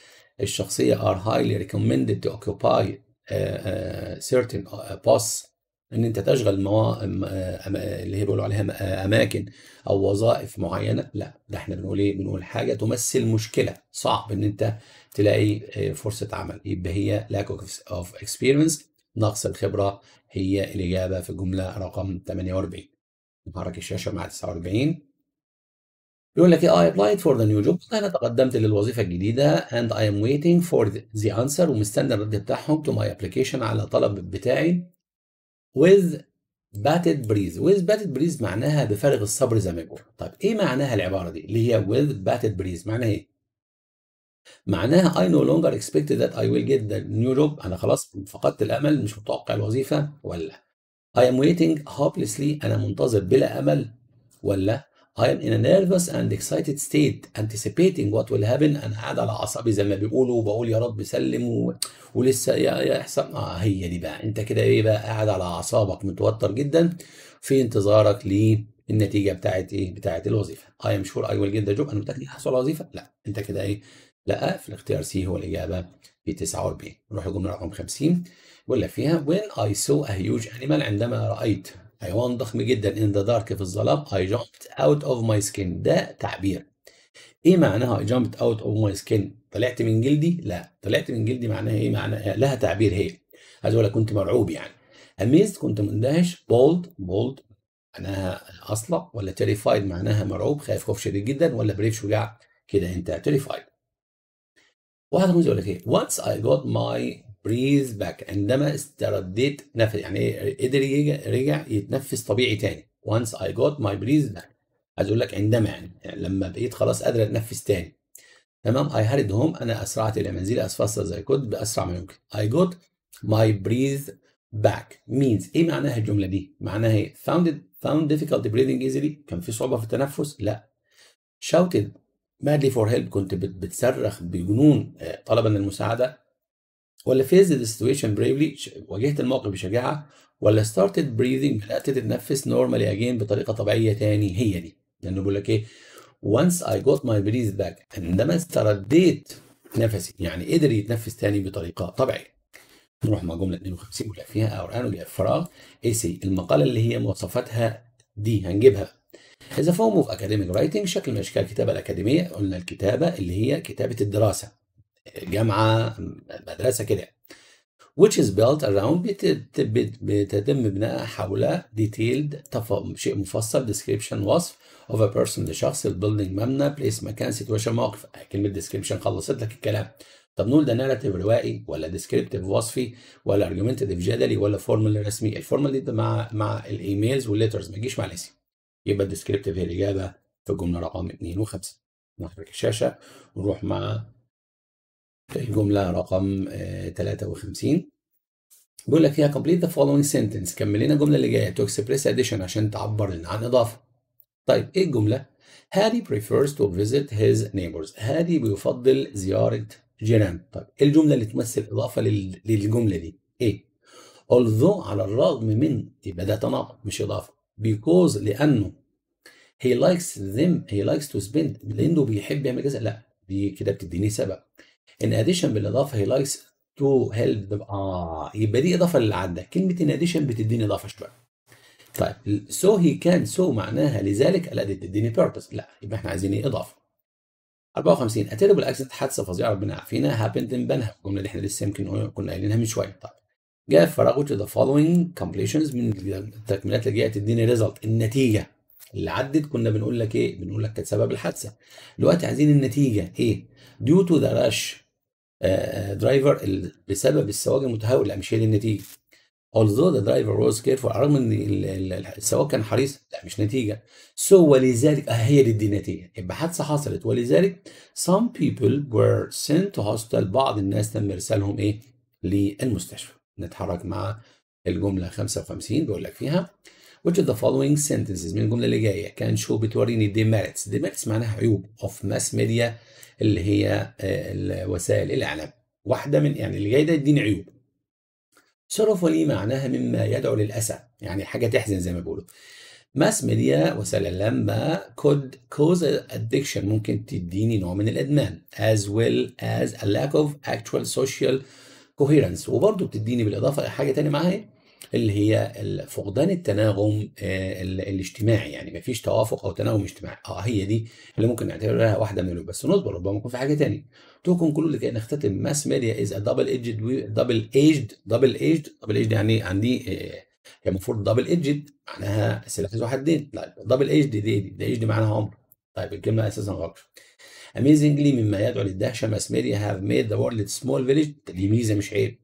[SPEAKER 1] الشخصية are highly recommended to occupy uh, uh, certain uh, posts ان انت تشغل موا... اللي هي بيقولوا عليها اماكن او وظائف معينه لا ده احنا بنقول ايه بنقول حاجه تمثل مشكله صعب ان انت تلاقي آه، فرصه عمل يبقى هي lack of experience نقص الخبره هي الاجابه في الجمله رقم 48 نحرك الشاشه مع 49 يقول لك ايه I applied for the new job انا تقدمت للوظيفه الجديده and I am waiting for the answer ومستني الرد بتاعهم to my application على طلب بتاعي with batted breeze with batted breeze معناها بفارغ الصبر زي ما يقول طيب ايه معناها العباره دي اللي هي with batted breeze معناها ايه معناها I no longer expect that I will get the new job أنا خلاص فقدت الأمل مش متوقع الوظيفة ولا I am waiting hopelessly أنا منتظر بلا أمل ولا I am in a nervous and excited state anticipating what will happen انا قاعد على اعصابي زي ما بيقولوا وبقول يا رب سلم يا ولسه احسن اه هي دي بقى انت كده ايه بقى قاعد على اعصابك متوتر جدا في انتظارك للنتيجه بتاعت ايه بتاعت الوظيفه I am sure I will get the job انا متاكد هحصل على وظيفه لا انت كده ايه لا في الاختيار سي هو الاجابه ب 49 نروح للجمله رقم 50 بيقول لك فيها when I saw a huge animal عندما رايت حيوان ضخم جدا ان ذا دارك في الظلام اي جامبت اوت اوف ماي سكين ده تعبير ايه معناها اي جامبت اوت اوف ماي سكين طلعت من جلدي لا طلعت من جلدي معناها ايه معناها لها تعبير هي عايز اقول لك كنت مرعوب يعني اميزد كنت مندهش بولد بولد معناها اصلع ولا تيريفايد معناها مرعوب خايف خوف شديد جدا ولا بريف شجاع كده انت تيريفايد واحد يقول لك ايه once I got my بريز باك عندما استرديت نفس يعني قدر رجع يتنفس طبيعي تاني وانس اي جوت ماي بريز باك عايز اقول لك عندما يعني, يعني لما بقيت خلاص قادر اتنفس تاني تمام اي هارد هوم انا اسرعت الى منزلي as fast as i could باسرع ما يمكن اي جوت ماي بريز باك مينز ايه معناها الجمله دي؟ معناها ايه؟ found it found difficult breathing easily كان في صعوبه في التنفس؟ لا shouted madly for help كنت بتصرخ بجنون آه، طلبا المساعده ولا فيز ذا سيتويشن بريفلي واجهت الموقف بشجاعه ولا ستارتد بريذنج بدات تتنفس نورمالي اجين بطريقه طبيعيه تاني هي دي لانه بيقول لك ايه وانس اي جوت ماي breath باك عندما استرديت نفسي يعني قدر يتنفس تاني بطريقه طبيعيه نروح مع جمله 52 ولا فيها اور انو ولا فراغ اي سي المقاله اللي هي مواصفاتها دي هنجيبها از فورم اوف اكاديميك رايتنج شكل من اشكال الكتابه الاكاديميه قلنا الكتابه اللي هي كتابه الدراسه جامعه مدرسه كده which is built around بتت... بتتم بناء حول detailed تف... شيء مفصل description وصف of a person لشخص البيلدنج مبنى بليس مكان سيتويشن موقف كلمه description خلصت لك الكلام طب نقول ده ناريتيف روائي ولا ديسكريبتيف وصفي ولا ارجيومنتيف جدلي ولا فورمال رسمي الفورمال دي مع مع الايميلز والليترز ما تجيش مع الاسم يبقى الديسكريبتيف هي الاجابه في الجمله رقم 52 نحرك الشاشه ونروح مع الجملة رقم 53 آه، بيقول لك فيها complete the following sentence كمل لنا الجملة اللي جاية to express addition عشان تعبر لنا عن إضافة طيب إيه الجملة؟ هادي prefers to visit his neighbors هادي بيفضل زيارة جيران طيب إيه الجملة اللي تمثل إضافة للجملة دي؟ إيه؟ although على الرغم من يبقى ده تناقض مش إضافة because لأنه he likes them he likes to spend لأنه بيحب يعمل كذا لا دي كده بتديني سبب ان اديشن بالاضافه هي لايس تو هيلب اه يبقى دي اضافه للي عدى كلمه ان اديشن بتديني اضافه شويه طيب سو هي كان سو معناها لذلك لا دي بتديني بيربز لا يبقى احنا عايزين ايه اضافه 54 اتيربل اكسنت حادثه فظيعه ربنا يعافينا هابند ان بنها الجمله اللي احنا لسه يمكن كنا قايلينها من شويه طيب جاء فراغ ذا فولوينج كومبليشنز من التكملات اللي جايه تديني ريزلت النتيجه اللي عدت كنا بنقول لك ايه؟ بنقول لك كانت سبب الحادثه. دلوقتي عايزين النتيجه ايه؟ ديو تو ذا رش درايفر آه، آه، بسبب المتهور لا مش هي دي النتيجه although the driver was careful رغم ان السواق كان حريص لا مش نتيجه so ولذلك آه هي دي النتيجه يبقى حادثه حصلت ولذلك some people were sent to hospital بعض الناس تم ارسالهم ايه للمستشفى نتحرك مع الجمله 55 بيقول لك فيها which is the following sentences من الجمله اللي جايه كان شو بتوريني demerits demerits معناها عيوب of mass media اللي هي آه، وسائل الإعلام واحدة من يعني اللي جاي ده يديني عيوب شرف ولي معناها مما يدعو للأسى يعني حاجة تحزن زي ما بيقولوا ماس ميديا وسائل الإعلام كود كوز ادكشن ممكن تديني نوع من الإدمان as well as a lack of actual social coherence وبرضه بتديني بالإضافة لحاجة تانية معاها إيه؟ اللي هي فقدان التناغم آه، الاجتماعي يعني مفيش توافق او تناغم اجتماعي اه هي دي اللي ممكن نعتبرها واحده منهم بس نصبر ربما يكون في حاجه ثانيه تو اللي لكي نختتم ماس ميديا از دبل ايجد دبل ايجد دبل ايجد دبل ايجد يعني عندي آه، هي المفروض دبل ايجد معناها سلاح ذو حدين لا دبل ايجد دي دي, ده ايجد معناها عمر طيب الكلمه اساسا غلط amazingly مما يدعو للدهشه ماس ميديا هاف ميد ذا وورلد سمول فيليج دي ميزه مش عيب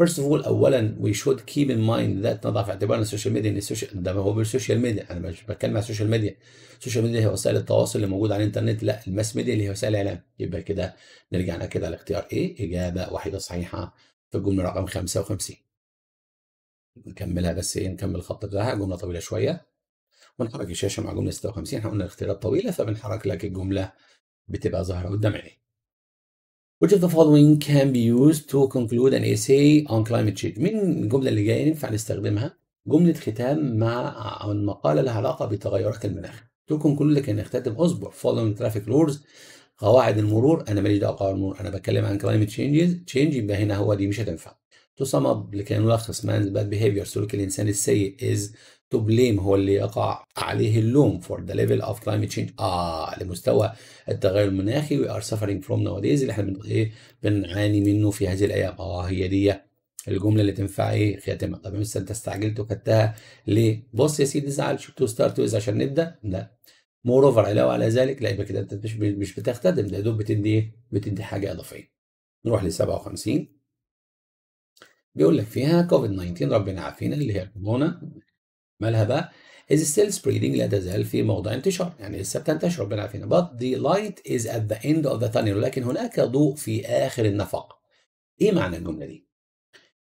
[SPEAKER 1] First of all اولا we should keep in mind that نضع في اعتبارنا السوشيال ميديا ان السوشيال ده هو بالسوشيال ميديا انا مش بتكلم على السوشيال ميديا السوشيال ميديا هي وسائل التواصل اللي موجوده على الانترنت لا الماس ميديا اللي هي وسائل الاعلام يبقى كده نرجع ناكد على اختيار ايه اجابه واحده صحيحه في الجمله رقم 55 نكملها بس ايه نكمل الخط بتاعها جمله طويله شويه ونحرك الشاشه مع جمله 56 احنا قلنا الاختيارات طويله فبنحرك لك الجمله بتبقى ظاهره قدام عينيك Which of the following can be used to conclude an essay on climate change؟ من الجملة اللي جاية ينفع نستخدمها جملة ختام مع أو المقالة لها علاقة بتغيرات المناخ. To conclude كان نختتم أصبع following traffic rules قواعد المرور أنا ماليش دعوة قواعد المرور أنا بتكلم عن climate changes change يبقى هنا هو دي مش هتنفع. To sum up لكي نلخص man's bad behavior سلوك الإنسان السيء is to blame هو اللي يقع عليه اللوم for the level of climate change اه لمستوى التغير المناخي we are suffering from nowadays اللي احنا بن ايه بنعاني منه في هذه الايام اه هي دي الجمله اللي تنفع ايه خاتمه طب بس انت استعجلت وخدتها ليه؟ بص يا سيدي زعل شو تو ستارت ويز عشان نبدا؟ لا مور اوفر علاوه على ذلك لا يبقى كده انت مش مش بتخدم ده دوب بتدي ايه؟ بتدي حاجه اضافيه. نروح ل 57 بيقول لك فيها كوفيد 19 ربنا يعافينا اللي هي كورونا مالها بقى is still spreading لا تزال في موضع انتشار يعني لسه بتنتشر ربنا عافينا but the light is at the end of the tunnel ولكن هناك ضوء في آخر النفق إيه معنى الجملة دي؟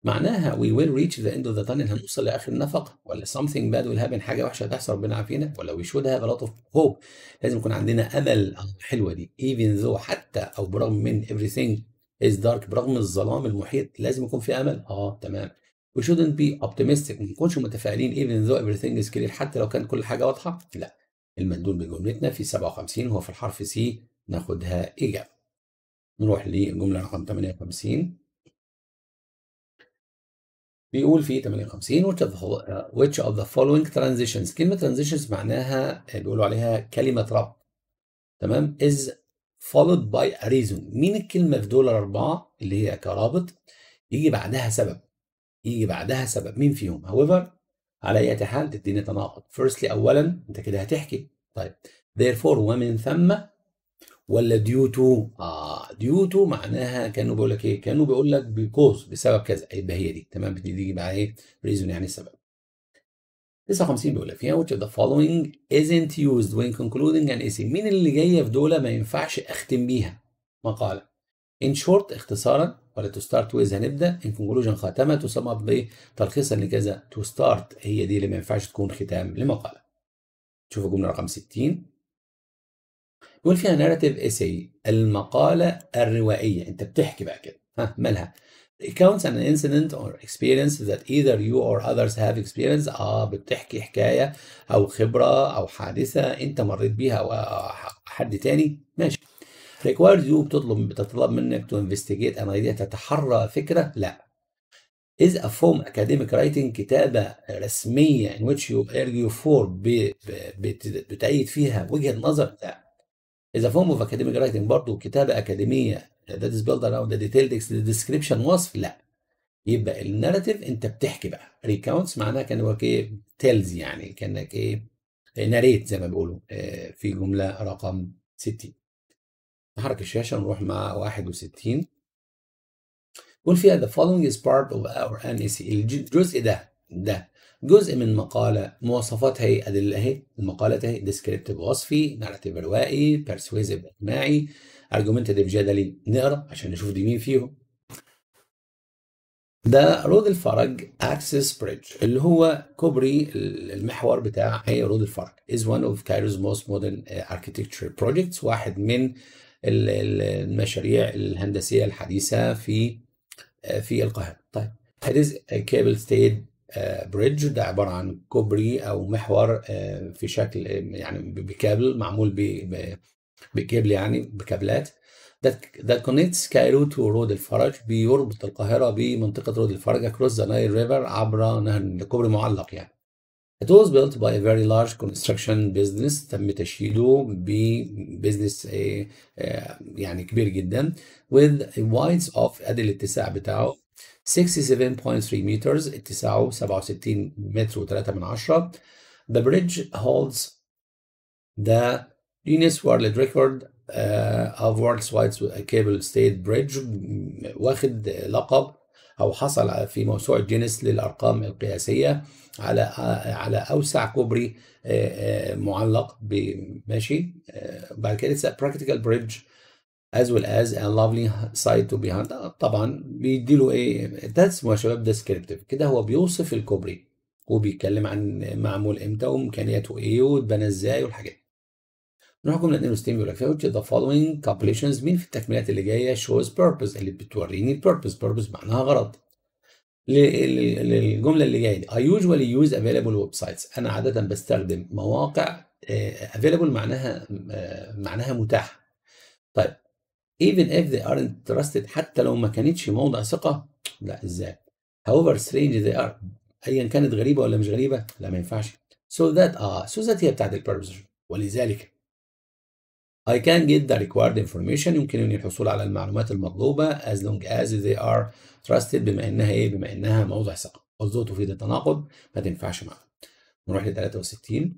[SPEAKER 1] معناها we will reach the end of the tunnel هنوصل لاخر النفق ولا something bad will happen حاجه وحشه هتحصل ربنا عافينا ولا we should have a lot of hope لازم يكون عندنا امل الحلوه آه، دي even though حتى او برغم من everything is dark برغم الظلام المحيط لازم يكون في امل اه تمام We shouldn't be optimistic ما نكونش متفائلين even though everything is clear حتى لو كان كل حاجة واضحة لا المندوب بجملتنا في 57 هو في الحرف سي ناخدها إجابة نروح للجملة رقم 58 بيقول في 58 which of, the, which of the following transitions كلمة transitions معناها آه، بيقولوا عليها كلمة ربط تمام is followed by a reason مين الكلمة في دول الأربعة اللي هي كرابط يجي بعدها سبب يجي بعدها سبب مين فيهم however على اي حال تديني تناقض firstly اولا انت كده هتحكي طيب therefore ومن ثم ولا due to اه due to معناها كانوا بيقول لك ايه كانوا بيقول لك because بسبب كذا يبقى هي دي تمام بتيجي بقى ايه reason يعني السبب 59 بيقول لك فيها which of the following isn't used when concluding an essay مين اللي جايه في دول ما ينفعش اختم بيها مقاله in short اختصارا تو ستارت ويز هنبدا ان كونكلوجن خاتمه تسمى بتلخيصا لكذا تو ستارت هي دي اللي ما ينفعش تكون ختام لمقاله شوف الجمله رقم 60 بيقول فيها ناريتيف اساي المقاله الروائيه انت بتحكي بقى كده ها مالها accounts an incident or experience that either you or others have experienced اه بتحكي حكايه او خبره او حادثه انت مريت بيها او حد تاني ماشي ريكوايرد يو بتطلب بتطلب منك تو انفستيجيت ان ايديا تتحرى فكره لا از ا فورم اكاديميك رايتنج كتابة رسمية ان ويتش يو ارجيو فور بتعيد فيها وجهة نظر لا از a اوف اكاديميك رايتنج برضه كتابة أكاديمية that بيلد اراوند around the detailed وصف لا يبقى الناريتيف انت بتحكي بقى ريكاونتس معناها كانك ايه تيلز يعني كانك ايه ناريت زي ما بيقولوا آه، في جملة رقم 60 نحرك الشاشة نروح مع 61 قول فيها the following is part of our NAC الجزء ده ده جزء من مقالة مواصفات هي إيه؟ أدلة هي إيه؟ المقالات إيه؟ هي descriptive وصفي narrative روائي persuasive إقناعي argumentative جدلي نقرأ عشان نشوف دي مين فيهم ده رود الفرج اكسس بريدج اللي هو كوبري المحور بتاع هي رود الفرج is one of Cairo's most modern uh, architecture projects واحد من المشاريع الهندسيه الحديثه في آه، في القاهره. طيب هذا كابل ستيد بريدج ده عباره عن كوبري او محور آه، في شكل يعني بكابل معمول بكابل يعني بكابلات ده كونكتس كايرو تو رود الفرج بيربط القاهره بمنطقه رود الفرج اكروس ذا نايل ريفر عبر نهر كوبري معلق يعني It was built by a very large construction business تم تشييده ببزنس يعني كبير جدا with a wide of ادي الاتساع بتاعه 67.3 meters اتساعه 67 متر و3 من عشرة The bridge holds the Guinness World Record uh, of World's Wide Cable State Bridge واخد mm, لقب أو حصل في موسوعة جينيس للأرقام القياسية على على أوسع كوبري آه، آه، معلق ماشي آه، بعد كده براكتيكال بريدج از ويل as well as a lovely بي to behind طبعا بيديله ايه that's يا شباب ديسكريبتيف كده هو بيوصف الكوبري وبيتكلم عن معمول امتى وامكانياته ايه واتبنى ازاي والحاجات نروح جمله نيرو وستين يقول لك فيها which the following calculations مين في التكملات اللي جايه shows purpose اللي بتوريني البيربز purpose معناها غرض للجمله اللي جايه دي I usually use available websites انا عاده بستخدم مواقع آه، available معناها آه، معناها متاحه طيب even if they aren't trusted حتى لو ما كانتش موضع ثقه لا ازاي however strange they are ايا كانت غريبه ولا مش غريبه لا ما ينفعش so that اه so that هي بتاعت البيربز ولذلك I can get the required information يمكنني الحصول على المعلومات المطلوبة as long as they are trusted بما إنها إيه؟ بما إنها موضع ثقة. although تفيد التناقض ما تنفعش معاها. نروح ل 63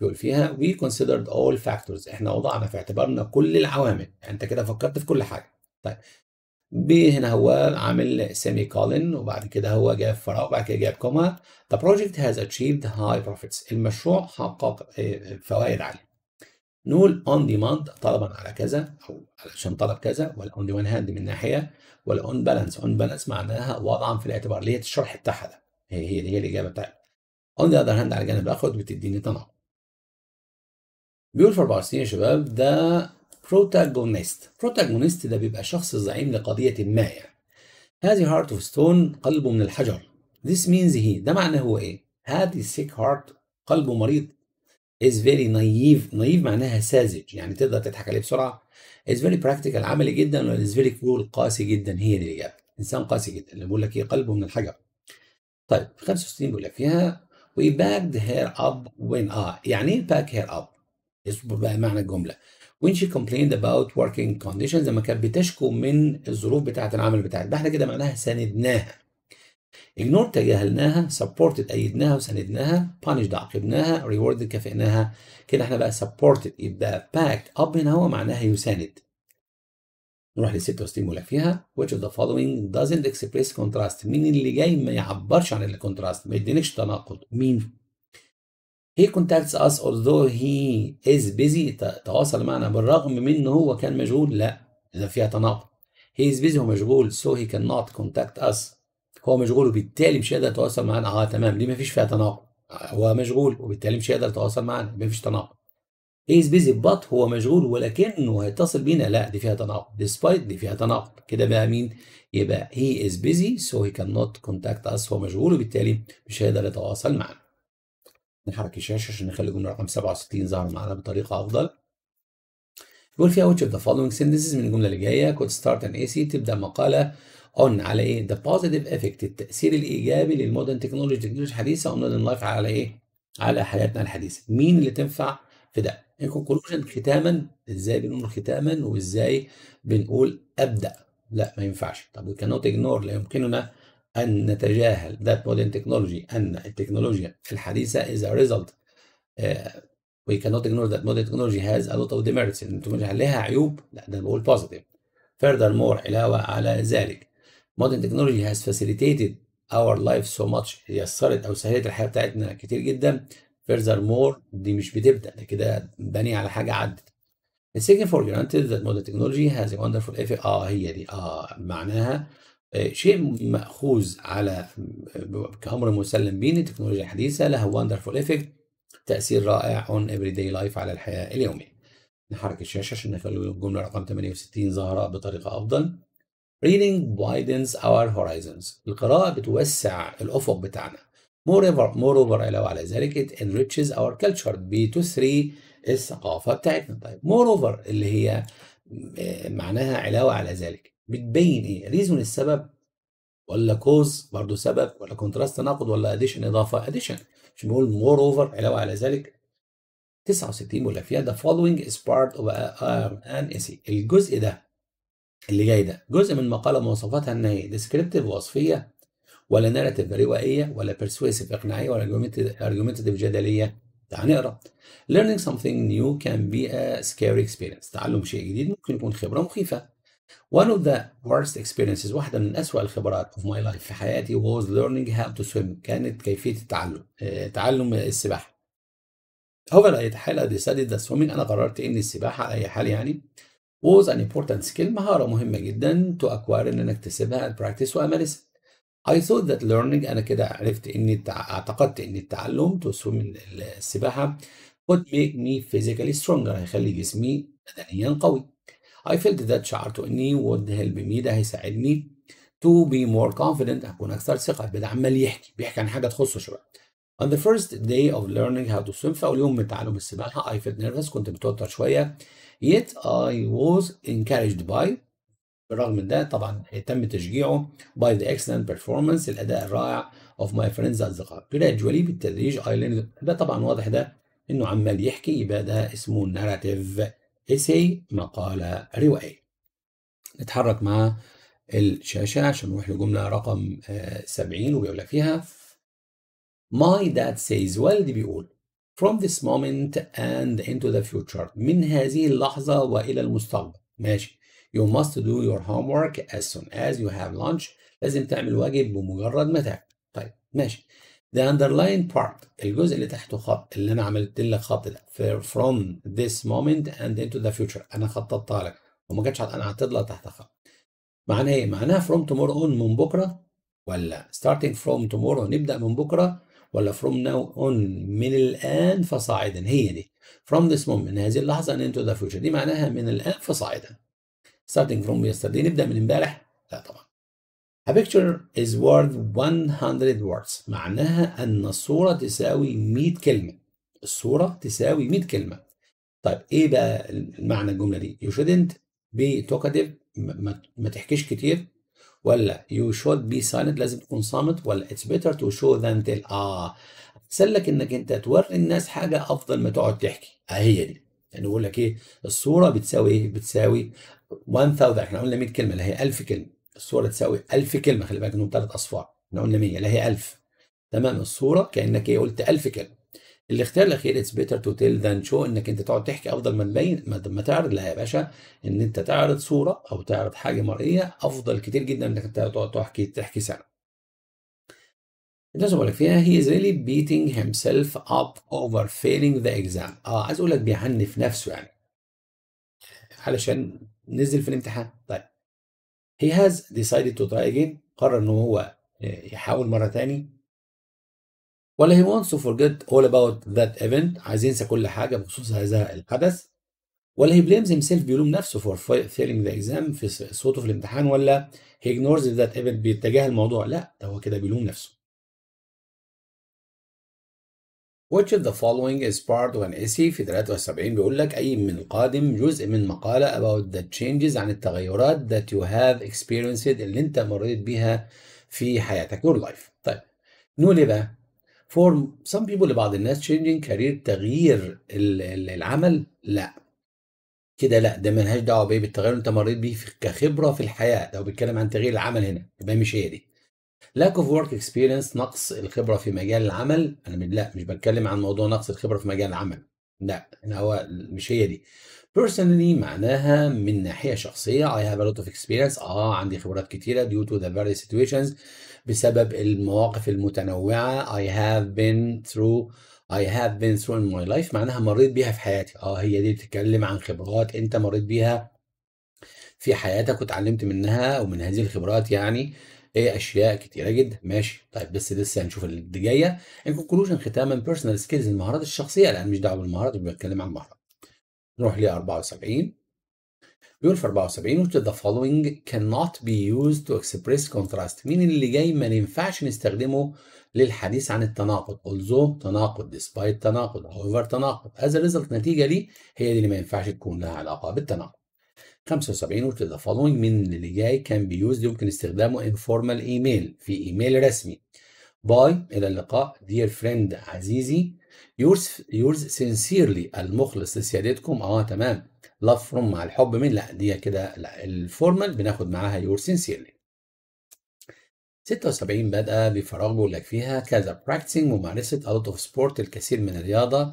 [SPEAKER 1] بيقول فيها we considered all factors احنا وضعنا في اعتبارنا كل العوامل يعني انت كده فكرت في كل حاجة. طيب ب هنا هو عامل سيمي كولن وبعد كده هو جاب فراغ وبعد كده جاب كوما the project has achieved high profits المشروع حقق آه، فوائد عالية. نقول اون ديماند طلبا على كذا او علشان طلب كذا ولا اون دي هاند من ناحيه ولا اون بالانس اون بالانس معناها وضعا في الاعتبار اللي هي الشرح بتاعها ده هي هي, هي الاجابه بتاعتها اون ذا اذر هاند على الجانب الاخر بتديني تناقض بيقول في سنين يا شباب ده بروتاجونيست بروتاجونيست ده بيبقى شخص زعيم لقضية ما يعني هذه هارت اوف ستون قلبه من الحجر This means he ده معناه هو ايه؟ هذه سيك هارت قلبه مريض is very naive naive معناها ساذج يعني تقدر تضحك عليه بسرعة is very practical عملي جدا ولا is very cruel قاسي جدا هي دي الإجابة إنسان قاسي جدا اللي بيقول لك إيه قلبه من الحجر طيب 65 بيقول لك فيها we backed her up when آه يعني إيه back her up؟ يصبح بقى معنى الجملة when she complained about working conditions لما كانت بتشكو من الظروف بتاعة العمل بتاعتها ده احنا كده معناها ساندناها ignored تجاهلناها supported أيدناها وساندناها punished عاقبناها rewarded كافئناها كده احنا بقى supported يبقى packed up هنا هو معناها يساند نروح لل 66 بيقول لك فيها which of the following doesn't express contrast مين اللي جاي ما يعبرش عن الكونتراست ما يدينكش تناقض مين؟ he contacts us although he is busy تواصل معنا بالرغم من انه هو كان مشغول لا اذا فيها تناقض he is busy ومشغول so he cannot contact us هو مشغول وبالتالي مش هيقدر يتواصل معانا اه تمام دي مفيش فيها تناقض هو مشغول وبالتالي مش هيقدر يتواصل معانا مفيش تناقض هيز بيزي بات هو مشغول ولكنه هيتصل بينا لا دي فيها تناقض ديسبايت دي فيها تناقض كده بقى مين يبقى هي از بيزي سو هي كان نوت كونتاكت اس هو مشغول وبالتالي مش هيقدر يتواصل معانا نحرك الشاشه عشان نخلي الجمله رقم 67 ظهر معانا بطريقه افضل يقول فيها which of the following sentences من الجمله اللي جايه could start an essay تبدا مقاله اون على ايه ذا بوزيتيف افكت التاثير الايجابي للمودرن تكنولوجي التكنولوجيا الحديثه اون لايف على ايه على حياتنا الحديثه مين اللي تنفع في ده ان كونكلوجن ختاما ازاي بنقول ختاما وازاي بنقول ابدا لا ما ينفعش طب وي كانوت اجنور لا يمكننا ان نتجاهل ذات مودرن تكنولوجي ان التكنولوجيا الحديثه از ا ريزلت وي كانوت اجنور ذات مودرن تكنولوجي هاز ا لوت اوف ديميرتس ان التكنولوجيا عليها عيوب لا ده بقول بوزيتيف مور علاوه على ذلك modern technology has facilitated our لايف so much يسرت او سهلت الحياه بتاعتنا كتير جدا furthermore دي مش بتبدا ده كده بني على حاجه عدت It's taken for granted that modern technology has a wonderful effect اه هي دي اه معناها آه، شيء مأخوذ على آه، كأمر مسلم به التكنولوجيا الحديثة لها wonderful effect تأثير رائع on everyday life على الحياة اليومية. نحرك الشاشة عشان نخلي الجملة رقم 68 ظاهرة بطريقة أفضل. Reading widens our horizons. القراءة بتوسع الأفق بتاعنا. Moreover, moreover علاوة على ذلك it enriches our culture بتثري الثقافة بتاعتنا. طيب moreover اللي هي آه، معناها علاوة على ذلك بتبين إيه؟ ريزون السبب ولا كوز برضه سبب ولا كونتراست تناقض ولا اديشن اضافه اديشن مش بنقول مور اوفر علاوه على ذلك 69 ولا فيها the following is part of an essay الجزء ده اللي جاي ده جزء من مقالة مواصفاتها ان هي ديسكريبتيف وصفية ولا ناريتيف روائية ولا بيرسويسيف اقناعية ولا ارجيومنتيف جدلية تعال نقرا learning something new can be a scary experience تعلم شيء جديد ممكن يكون خبرة مخيفة One of the worst experiences واحدة من أسوأ الخبرات of my life في حياتي was learning how to swim كانت كيفية التعلم آه، تعلم السباحة. However I decided that swimming أنا قررت إن السباحة على أي حال يعني was an important skill مهارة مهمة جدا to acquire إن أنا أكتسبها and practice وأمارسها. I thought that learning أنا كده عرفت إني اعتقدت إن التعلم to swim السباحة would make me physically stronger هيخلي جسمي بدنيا قوي. I felt that شعرت إني would help me ده هيساعدني to be more confident أكون أكثر ثقة بدا عمال يحكي بيحكي عن حاجة تخصه شوية. On the first day of learning how to swim في أول يوم من تعلم السباحة I felt nervous كنت متوتر شوية yet I was encouraged by بالرغم من ده طبعا تم تشجيعه by the excellent performance الاداء الرائع of my friends اصدقائي gradually بالتدريج I learned ده طبعا واضح ده انه عمال يحكي يبقى ده اسمه narrative essay مقاله روائيه نتحرك مع الشاشه عشان نروح لجمله رقم 70 آه، وبيقول لك فيها my dad says والدي بيقول from this moment and into the future من هذه اللحظة وإلى المستقبل ماشي you must do your homework as soon as you have lunch لازم تعمل واجب بمجرد ما تاكل طيب ماشي the underlying part الجزء اللي تحته خط اللي انا عملت لك خط ده from this moment and into the future انا خططت لك وما كانتش انا هتطلع تحت خط معناها ايه معناها from tomorrow on من بكره ولا starting from tomorrow نبدا من بكره ولا from now on من الآن فصاعدا هي دي from this moment من هذه اللحظة and into the future دي معناها من الآن فصاعدا starting from yesterday نبدأ من امبارح لا طبعا A picture is worth 100 words معناها أن الصورة تساوي 100 كلمة الصورة تساوي 100 كلمة طيب إيه بقى معنى الجملة دي؟ You shouldn't be talkative ما تحكيش كتير ولا you should be silent لازم تكون صامت ولا it's better to show than tell اه سلك انك انت توري الناس حاجه افضل ما تقعد تحكي اهي آه، دي يعني يقول لك ايه الصوره بتساوي ايه بتساوي 1000 احنا قلنا 100 كلمه اللي هي 1000 كلمه الصوره تساوي 1000 كلمه خلي بالك انهم ثلاث اصفار احنا قلنا 100 اللي هي 1000 تمام الصوره كانك ايه قلت 1000 كلمه الاختيار الاخير اتس بيتر تو تيل ذان شو انك انت تقعد تحكي افضل ما تبين ما تعرض لا يا باشا ان انت تعرض صوره او تعرض حاجه مرئيه افضل كتير جدا انك انت تقعد تحكي تحكي سنه الناس بقول لك فيها he is really beating himself up over failing the exam اه عايز اقول لك بيعنف نفسه يعني علشان نزل في الامتحان طيب he has decided to try again قرر ان هو آه، يحاول مره تاني ولا he wants to forget all about that event عايز ينسى كل حاجة بخصوص هذا الحدث ولا he blames himself بيلوم نفسه for failing the exam في صوته في الامتحان ولا he ignores that event بيتجاهل الموضوع لا ده هو كده بيلوم نفسه Which of the following is part of an essay في 73 بيقول لك أي من القادم جزء من مقالة about the changes عن التغيرات that you have experienced اللي أنت مريت بيها في حياتك your life. طيب نقول إيه بقى؟ for some people لبعض الناس changing career تغيير العمل لا كده لا ده ملهاش دعوه بايه بالتغير انت مريت بيه كخبره في الحياه ده بيتكلم عن تغيير العمل هنا يبقى مش هي دي lack of work experience نقص الخبره في مجال العمل انا لا مش بتكلم عن موضوع نقص الخبره في مجال العمل لا هو مش هي دي personally معناها من ناحيه شخصيه I have a lot of experience اه عندي خبرات كتيره due to the various situations بسبب المواقف المتنوعة I have been through I have been through in my life معناها مريت بيها في حياتي اه هي دي بتتكلم عن خبرات انت مريت بيها في حياتك وتعلمت منها ومن هذه الخبرات يعني ايه اشياء كتيره جدا ماشي طيب بس لسه هنشوف اللي جايه ان كونكلوجن ختاما بيرسونال سكيلز المهارات الشخصيه الان مش دعوه بالمهارات بنتكلم عن المهارات نروح ل 74 بيقول في 74 the following cannot be used to express contrast مين اللي جاي ما ينفعش نستخدمه للحديث عن التناقض although تناقض despite تناقض however تناقض as a result نتيجة دي هي دي اللي ما ينفعش تكون لها علاقة بالتناقض 75 the following من اللي جاي can be used يمكن استخدامه informal email في ايميل رسمي باي إلى اللقاء dear friend عزيزي yours, yours sincerely المخلص لسيادتكم اه تمام لاف فروم مع الحب من لا دي كده الفورمال بناخد معاها يور سينسيرلي 76 بدأ بفراغ بيقول لك فيها كذا practicing ممارسة a lot of sport الكثير من الرياضة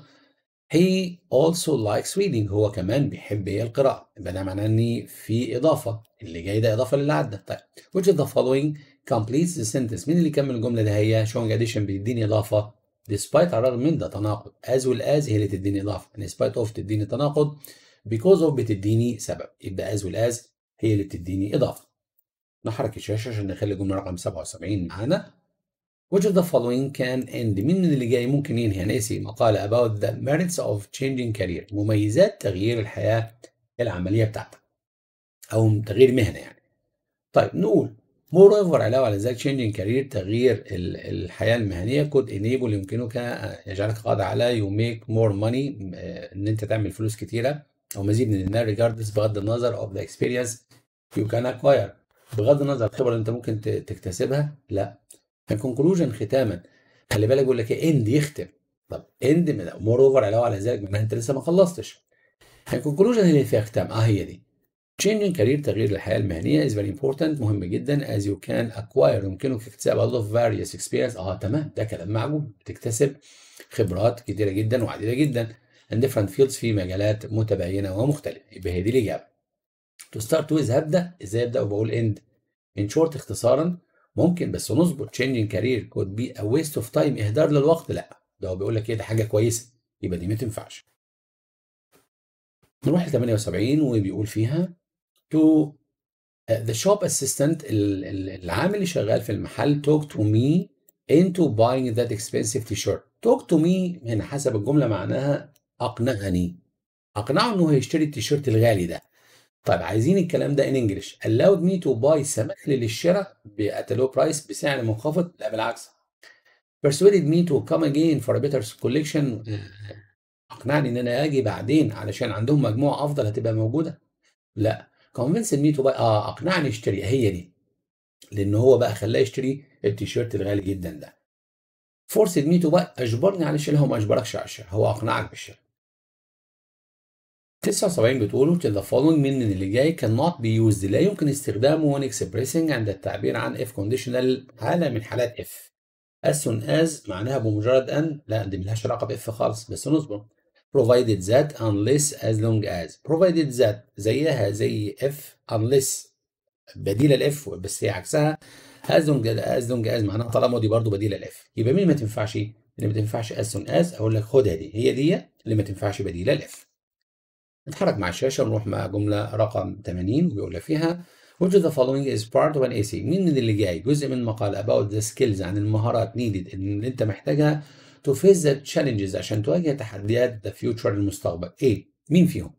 [SPEAKER 1] he also likes reading هو كمان بيحب ايه القراءة يبقى ده معناه ان في إضافة اللي جاي ده إضافة للي عدى طيب which is the following completes the sentence مين اللي كمل الجملة ده هي شونج addition بيديني إضافة despite على الرغم من ده تناقض as well as هي اللي تديني إضافة despite of تديني تناقض بيكوز اوف بتديني سبب يبقى از والاز هي اللي بتديني اضافه نحرك الشاشه عشان نخلي الجمله رقم 77 معانا which of the following can end مين من اللي جاي ممكن ينهي انا اسي مقال about the merits of changing career مميزات تغيير الحياه العمليه بتاعتك او تغيير مهنه يعني طيب نقول moreover علاوه على ذلك changing career تغيير الحياه المهنيه could enable يمكنك يجعلك قادر على you make more money آه، ان انت تعمل فلوس كتيره او مزيد من النار ريجاردس بغض النظر اوف ذا اكسبيرينس يو كان اكواير بغض النظر الخبره اللي انت ممكن تكتسبها لا كونكلوجن ختاما خلي بالك بيقول لك ايه اند يختم طب اند مور اوفر علاوه على ذلك معناها انت لسه ما خلصتش الكونكلوجن اللي فيها ختام اه هي دي changing career تغيير الحياه المهنيه is very important مهم جدا as you can acquire يمكنك اكتساب a lot of various experience اه تمام ده كلام معقول بتكتسب خبرات كتيره جدا وعديده جدا and different fields في مجالات متباينه ومختلفه يبقى هي دي الاجابه to start with هبدا ازاي ابدا وبقول end in short اختصارا ممكن بس نظبط changing career could be a waste of time اهدار للوقت لا ده هو بيقول لك ايه ده حاجه كويسه يبقى دي ما تنفعش نروح ل 78 وبيقول فيها to ذا شوب اسيستنت العامل اللي شغال في المحل توك تو مي into buying that expensive t-shirt talk to me هنا يعني حسب الجملة معناها اقنعني اقنعه انه يشتري التيشيرت الغالي ده طيب عايزين الكلام ده ان انجلش allowed me to buy سمح لي للشراء at a low price بسعر منخفض لا بالعكس persuaded me to come again for a better collection آه، اقنعني ان انا اجي بعدين علشان عندهم مجموعه افضل هتبقى موجوده لا convinced me to buy اه اقنعني اشتري هي دي لان هو بقى خلاه يشتري التيشيرت الغالي جدا ده forced me to buy اجبرني على الشراء هو ما اجبركش على الشراء هو اقنعك بالشراء 79 بتقولوا to the following من اللي جاي cannot be used لا يمكن استخدامه when expressing عند التعبير عن if conditional حالة من حالات if as soon as معناها بمجرد أن لا دي ملهاش علاقة بإف خالص بس نصبر provided that unless as long as provided that زيها زي if unless بديلة الإف بس هي عكسها as long as long as معناها طالما دي برضه بديلة الإف يبقى مين ما تنفعش اللي ما تنفعش as soon as أقول لك خدها دي هي دي اللي ما تنفعش بديلة الإف نتحرك مع الشاشة ونروح مع جملة رقم 80 وبيقول فيها Which of the following is part of an essay مين اللي جاي جزء من مقال about the skills عن المهارات needed اللي انت محتاجها to face the challenges عشان تواجه تحديات the future المستقبل ايه مين فيهم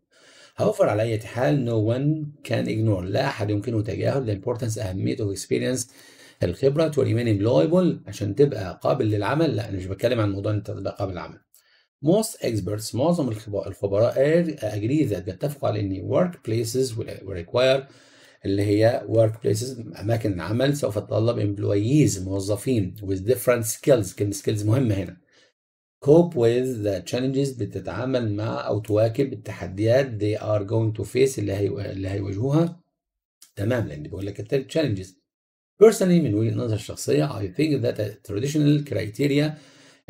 [SPEAKER 1] هوفر على أي حال no one can ignore لا أحد يمكنه تجاهل the importance أهمية of experience الخبرة to remain employable عشان تبقى قابل للعمل لا أنا مش بتكلم عن موضوع أنت تبقى قابل للعمل most experts معظم الخبراء agree that بيتفقوا على ان workplaces require اللي هي workplaces اماكن العمل سوف تتطلب employees موظفين with different skills كلمه skills مهمه هنا cope with the challenges بتتعامل مع او تواكب التحديات they are going to face اللي هي اللي هيواجهوها تمام لان بيقول لك التالت challenges personally من وجهه نظر الشخصيه I think that a traditional criteria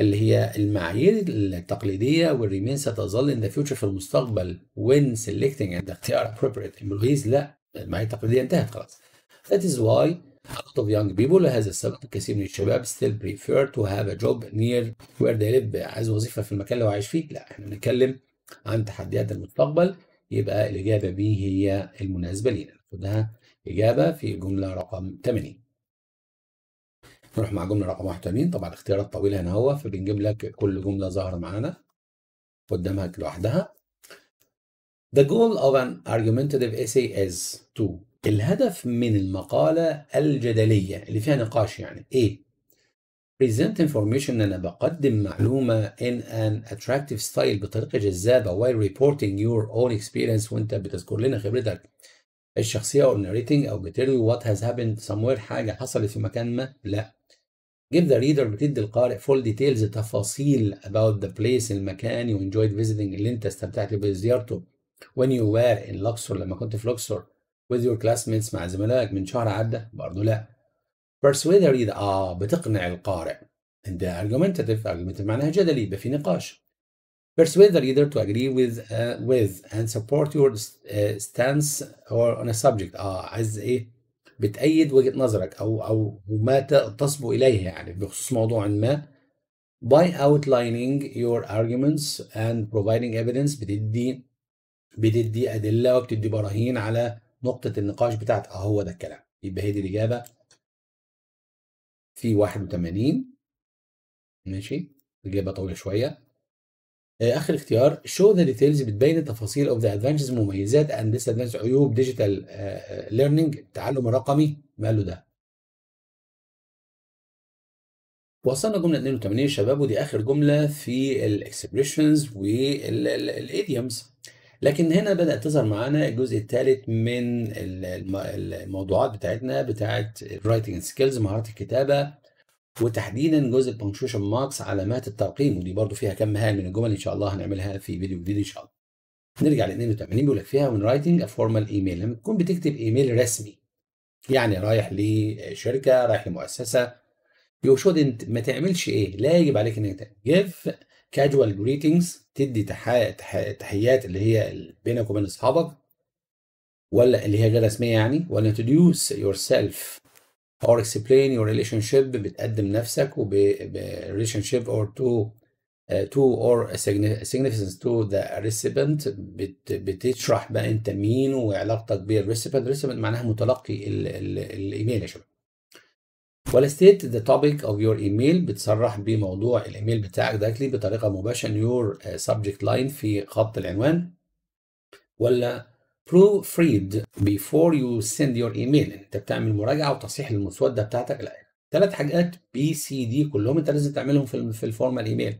[SPEAKER 1] اللي هي المعايير التقليدية والريمين ستظل ان ذا فيوتشر في المستقبل when selecting and اختيار appropriate employees لا المعايير التقليدية انتهت خلاص. That is why a lot of young people لهذا السبب الكثير من الشباب still prefer to have a job near where they live عايز وظيفة في المكان اللي هو عايش فيه لا احنا بنتكلم عن تحديات المستقبل يبقى الإجابة بي هي المناسبة لينا. خدها إجابة في جملة رقم 80. نروح مع جمله رقم 81 طبعا الاختيارات طويله هنا اهو فبنجيب لك كل جمله ظهر معانا قدامها لوحدها The goal of an argumentative essay is to الهدف من المقالة الجدلية اللي فيها نقاش يعني ايه؟ present information أنا بقدم معلومة in an attractive style بطريقة جذابة while reporting your own experience وأنت بتذكر لنا خبرتك الشخصية or narrating أو بتروي what has happened somewhere حاجة حصلت في مكان ما لا Give the reader بتدي القارئ full details تفاصيل about the place المكان you enjoyed visiting اللي انت استمتعت بزيارته when you were in Luxor لما كنت في Luxor with your classmates مع زملائك من شهر عدى برضه لا persuade the reader اه بتقنع القارئ and argumentative argumentative معناها جدلي يبقى في نقاش persuade the reader to agree with uh, with and support your uh, stance or on a subject اه عايز ايه بتأيد وجهة نظرك أو أو ما تصبو إليه يعني بخصوص موضوع ما by outlining your arguments and providing evidence بتدي بتدي أدلة وبتدي براهين على نقطة النقاش بتاعتك أهو آه، ده الكلام يبقى هي دي الإجابة في 81 ماشي الإجابة طويلة شوية آه، اخر اختيار شو ذا ديتيلز بتبين التفاصيل اوف ذا ادفانتجز مميزات اند ديس ادفانتج عيوب ديجيتال آه، ليرنينج آه، التعلم الرقمي ماله ده وصلنا جمله 82 يا شباب ودي اخر جمله في الاكسبريشنز والايديومز لكن هنا بدات تظهر معانا الجزء الثالث من الموضوعات بتاعتنا بتاعت الرايتنج سكيلز مهارات الكتابه وتحديدا جزء البنكشوشن ماركس علامات الترقيم ودي برضو فيها كم هائل من الجمل ان شاء الله هنعملها في فيديو جديد ان شاء الله نرجع ل 82 بيقول لك فيها when رايتنج ا فورمال ايميل لما تكون بتكتب ايميل رسمي يعني رايح لشركه رايح لمؤسسه يو شود انت ما تعملش ايه لا يجب عليك انك تعمل جيف كاجوال جريتنجز تدي تحيات اللي هي بينك وبين اصحابك ولا اللي هي غير رسميه يعني ولا introduce yourself or explain your relationship بتقدم نفسك وب relationship or to uh, to or significance to the recipient بت بتشرح بقى انت مين وعلاقتك بالrecipient recipient معناها متلقي ال ال الايميل يا شباب ولا state the topic of your email بتصرح بموضوع الايميل بتاعك directly بطريقه مباشره your subject line في خط العنوان ولا proofread before you send your email انت بتعمل مراجعه وتصحيح للمسوده بتاعتك لا ثلاث حاجات بي سي دي كلهم انت لازم تعملهم في في الفورمال ايميل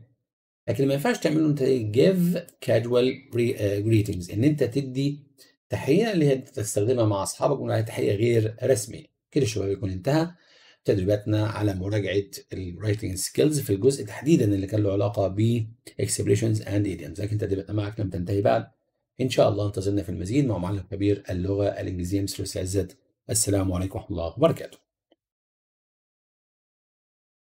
[SPEAKER 1] لكن ما ينفعش تعمله انت جيف كاجوال جريتنجز ان انت تدي تحيه اللي هي تستخدمها مع اصحابك ولا تحيه غير رسمي كده الشباب يكون انتهى تدريباتنا على مراجعه الرايتنج سكيلز في الجزء تحديدا اللي كان له علاقه باكسبريشنز اند ايديمز لكن تدريباتنا معك لم تنتهي بعد ان شاء الله انتظرنا في المزيد مع معلم كبير اللغه الانجليزيه مستر عزت السلام عليكم ورحمه الله وبركاته